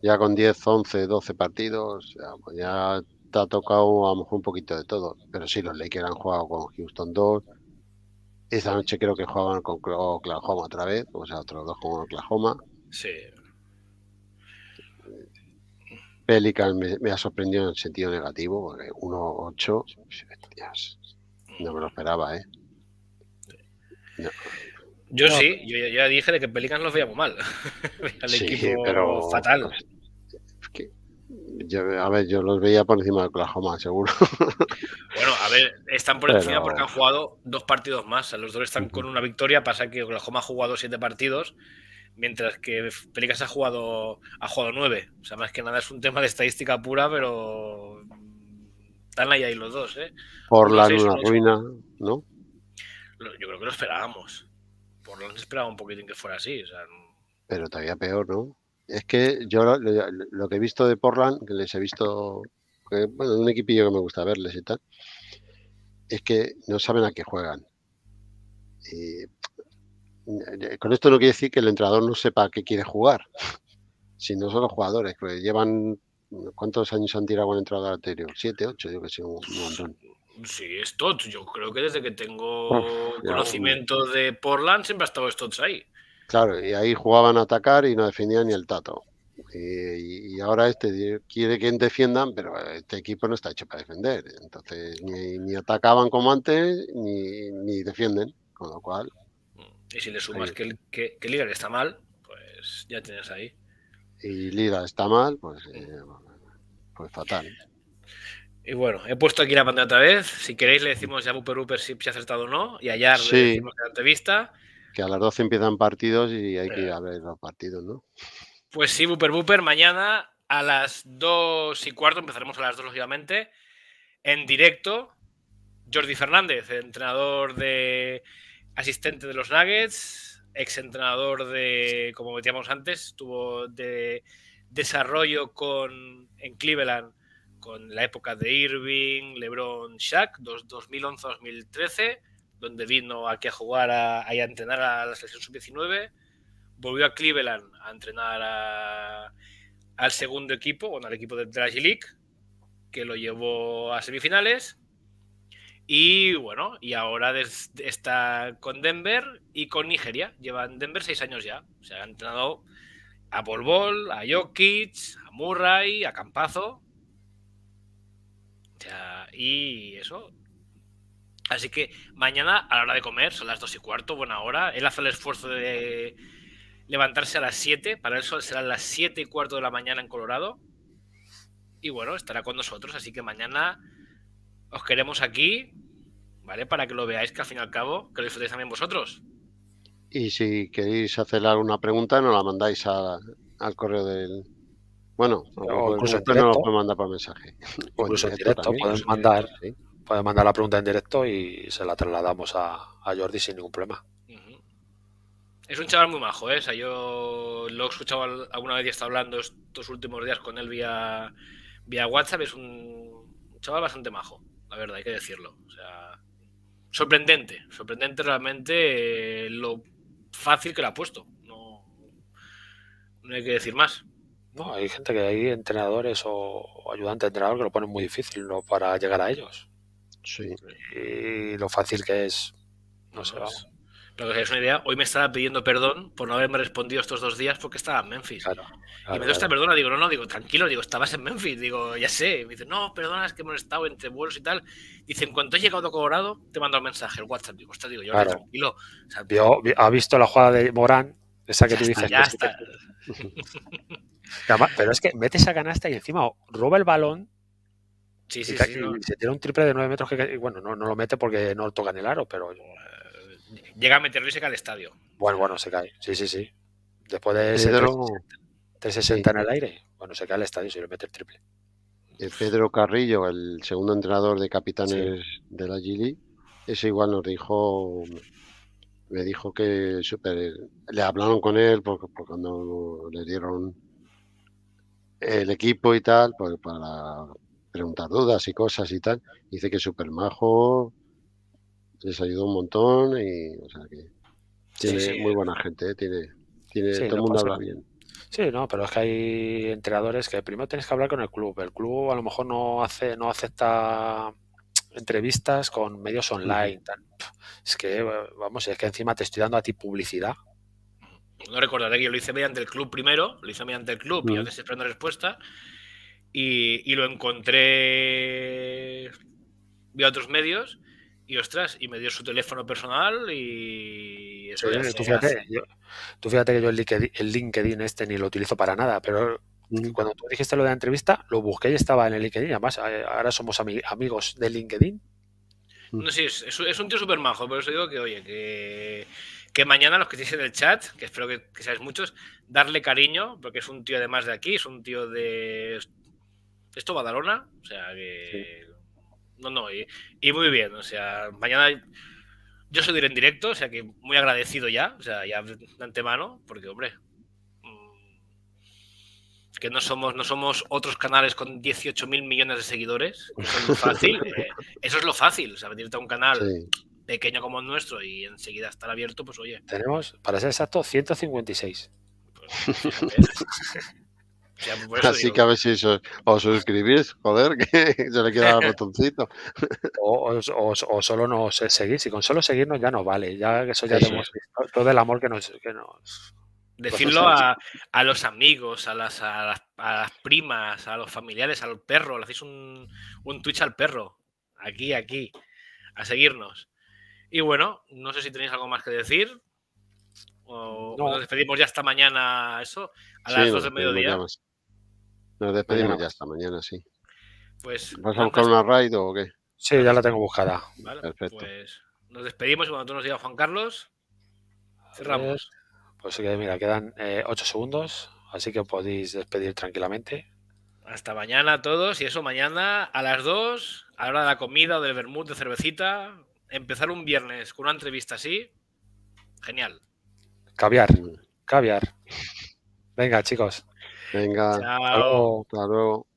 ya, con 10, 11, 12 partidos, pues ya, te ha tocado a lo mejor un poquito de todo. Pero sí, los Lakers han jugado con Houston 2. Esta noche creo que jugaban con Oklahoma otra vez, o sea, otros dos con Oklahoma. Sí. Pelican me, me ha sorprendido en sentido negativo, porque 1-8, no me lo esperaba, ¿eh? Yo sí, yo ya dije de que Pelicans los veía muy mal. sí, pero... fatal. a ver, yo los veía por encima de Oklahoma, seguro. Bueno, a ver, están por encima porque han jugado dos partidos más. los dos están con una victoria. Pasa que Oklahoma ha jugado siete partidos, mientras que Pelicans ha jugado, ha jugado nueve. O sea, más que nada es un tema de estadística pura, pero están ahí, ahí los dos, ¿eh? Por la ruina, ¿no? yo creo que lo esperábamos. Por lo menos esperaba un poquitín que fuera así. Pero todavía peor, ¿no? Es que yo lo, que he visto de Portland, que les he visto, que, bueno, un equipillo que me gusta verles y tal, es que no saben a qué juegan. Eh, eh, con esto no quiere decir que el entrenador no sepa qué quiere jugar, sino son los jugadores, que llevan ¿Cuántos años han tirado con entrenador anterior? ¿Siete, ocho? Yo que sé, un montón sí, Stotts. Yo creo que desde que tengo conocimiento de Portland siempre ha estado Stotts ahí. Claro, y ahí jugaban a atacar y no defendían ni el tato. Y, ahora este quiere que defiendan, pero este equipo no está hecho para defender. Entonces, ni, atacaban como antes, ni, defienden. Con lo cual. Y si le sumas que, que, que Liga está mal, pues ya tienes ahí. Y Liga está mal, pues, mm. eh, pues fatal. Y bueno, he puesto aquí la pantalla otra vez. Si queréis, le decimos ya a Buper Buper si, ha acertado o no. Y allá le decimos la entrevista. Que a las 12 empiezan partidos y hay que ir eh. a ver los partidos, ¿no? Pues sí, Buper Buper. Mañana a las 2 y cuarto, empezaremos a las 2 lógicamente, en directo. Jordi Fernández, entrenador de asistente de los Nuggets, exentrenador de, como decíamos antes, tuvo de desarrollo con en Cleveland con la época de Irving, LeBron, Shaq, 2011-2013, donde vino aquí a jugar a, entrenar a la selección sub-19. Volvió a Cleveland a entrenar al segundo equipo, bueno, al equipo de, Drag league que lo llevó a semifinales. Y bueno, y ahora está con Denver y con Nigeria. Llevan Denver seis años ya. O sea, ha entrenado a Bol a Jokic, a Murray, a Campazo y eso. Así que mañana a la hora de comer, son las dos y cuarto, buena hora. Él hace el esfuerzo de levantarse a las 7. Para él serán las 7 y cuarto de la mañana en Colorado. Y bueno, estará con nosotros. Así que mañana os queremos aquí, ¿vale? Para que lo veáis, que al fin y al cabo, que lo disfrutéis también vosotros. Y si queréis hacer alguna pregunta, nos la mandáis al correo del, bueno, incluso en directo, no mandar por mensaje. en directo, pueden, mandar, pueden mandar la pregunta en directo y se la trasladamos a, Jordi sin ningún problema. Es un chaval muy majo, ¿eh? yo lo he escuchado alguna vez y está hablando estos últimos días con él vía, vía WhatsApp. Es un chaval bastante majo, la verdad, hay que decirlo. O sea, sorprendente, sorprendente realmente eh, lo fácil que lo ha puesto. No, no hay que decir más. No, hay gente que hay entrenadores o ayudantes de entrenador que lo ponen muy difícil ¿no? para llegar a ellos. Sí. Y lo fácil que es, no sé, Pero pues, que es una idea, hoy me estaba pidiendo perdón por no haberme respondido estos dos días porque estaba en Memphis. Claro, y me dio esta perdona, digo, no, no, digo, tranquilo, digo, estabas en Memphis, digo, ya sé. me dice, no, perdona, es que hemos estado entre vuelos y tal. Dice, en cuanto he llegado a Colorado, te mando el mensaje, el WhatsApp. Digo, está. digo, yo tranquilo. ha visto la jugada de Morán, esa que tú dices. ya está. Pero es que mete esa canasta y encima roba el balón. Sí, Se tira un triple de 9 metros que, bueno, no, no lo mete porque no toca en el aro, pero... Eh, llega a meterlo y se cae al estadio. Bueno, bueno, se cae. Sí, sí, sí. Después de ese Pedro... 360 en el aire, bueno, se cae al estadio se le mete el triple. Eh, Pedro Carrillo, el segundo entrenador de capitanes de la Gili, ese igual nos dijo, me dijo que super, le hablaron con él porque, porque cuando le dieron el equipo y tal, pues, para preguntar dudas y cosas y tal. Dice que súper majo, les ayudó un montón y, o sea, que tiene muy buena gente, ¿eh? tiene, tiene, todo el mundo habla bien. Sí, no, pero es que hay entrenadores que primero tienes que hablar con el club. El club a lo mejor no hace, no acepta entrevistas con medios online. Es que, vamos, es que encima te estoy dando a ti publicidad no recordaré que yo lo hice mediante el club primero, lo hice mediante el club y antes esperando respuesta. Y, y, lo encontré vía otros medios y ostras, y me dio su teléfono personal y eso tú, fíjate, tú, fíjate, que yo el LinkedIn, este ni lo utilizo para nada, pero cuando tú dijiste lo de la entrevista, lo busqué y estaba en el LinkedIn, además eh, ahora somos amigos de LinkedIn. No, sí, es, un tío súper majo, pero eso digo que, oye, que que mañana los que estéis en el chat, que espero que, seáis muchos, darle cariño, porque es un tío además de aquí, es un tío de... Esto va Badalona, o sea que... No, no, y, muy bien, o sea, mañana yo soy en directo, o sea que muy agradecido ya, o sea, ya de antemano, porque hombre, mm, que no somos, no somos otros canales con 18 mil millones de seguidores. Eso es lo fácil. Eh, eso es lo fácil. O sea, venirte a un canal pequeño como el nuestro y enseguida estar abierto, pues oye. Tenemos, para ser exacto, 156. o pues, pues, Así que a ver si os suscribís, joder, que se le queda el botoncito. o, solo nos seguís, y con solo seguirnos ya no vale, ya que eso ya tenemos visto, todo el amor que nos, que Decirlo a, los amigos, a las, a las, primas, a los familiares, al perro. Le hacéis un, un Twitch al perro. Aquí, aquí. A seguirnos. Y bueno, no sé si tenéis algo más que decir. O nos despedimos ya hasta mañana, eso, a las dos 2 del mediodía. Nos despedimos ya hasta mañana, sí. Pues, ¿Vas a buscar una raid o qué? Sí, ya la tengo buscada. Vale, Perfecto. Pues nos despedimos y cuando tú nos digas Juan Carlos, cerramos. Pues eh, mira, quedan eh, ocho segundos, así que podéis despedir tranquilamente. Hasta mañana a todos y eso mañana a las dos a la hora de la comida o del vermut de cervecita, empezar un viernes con una entrevista así, genial. Caviar, caviar. Venga, chicos. Venga, Chao. Hasta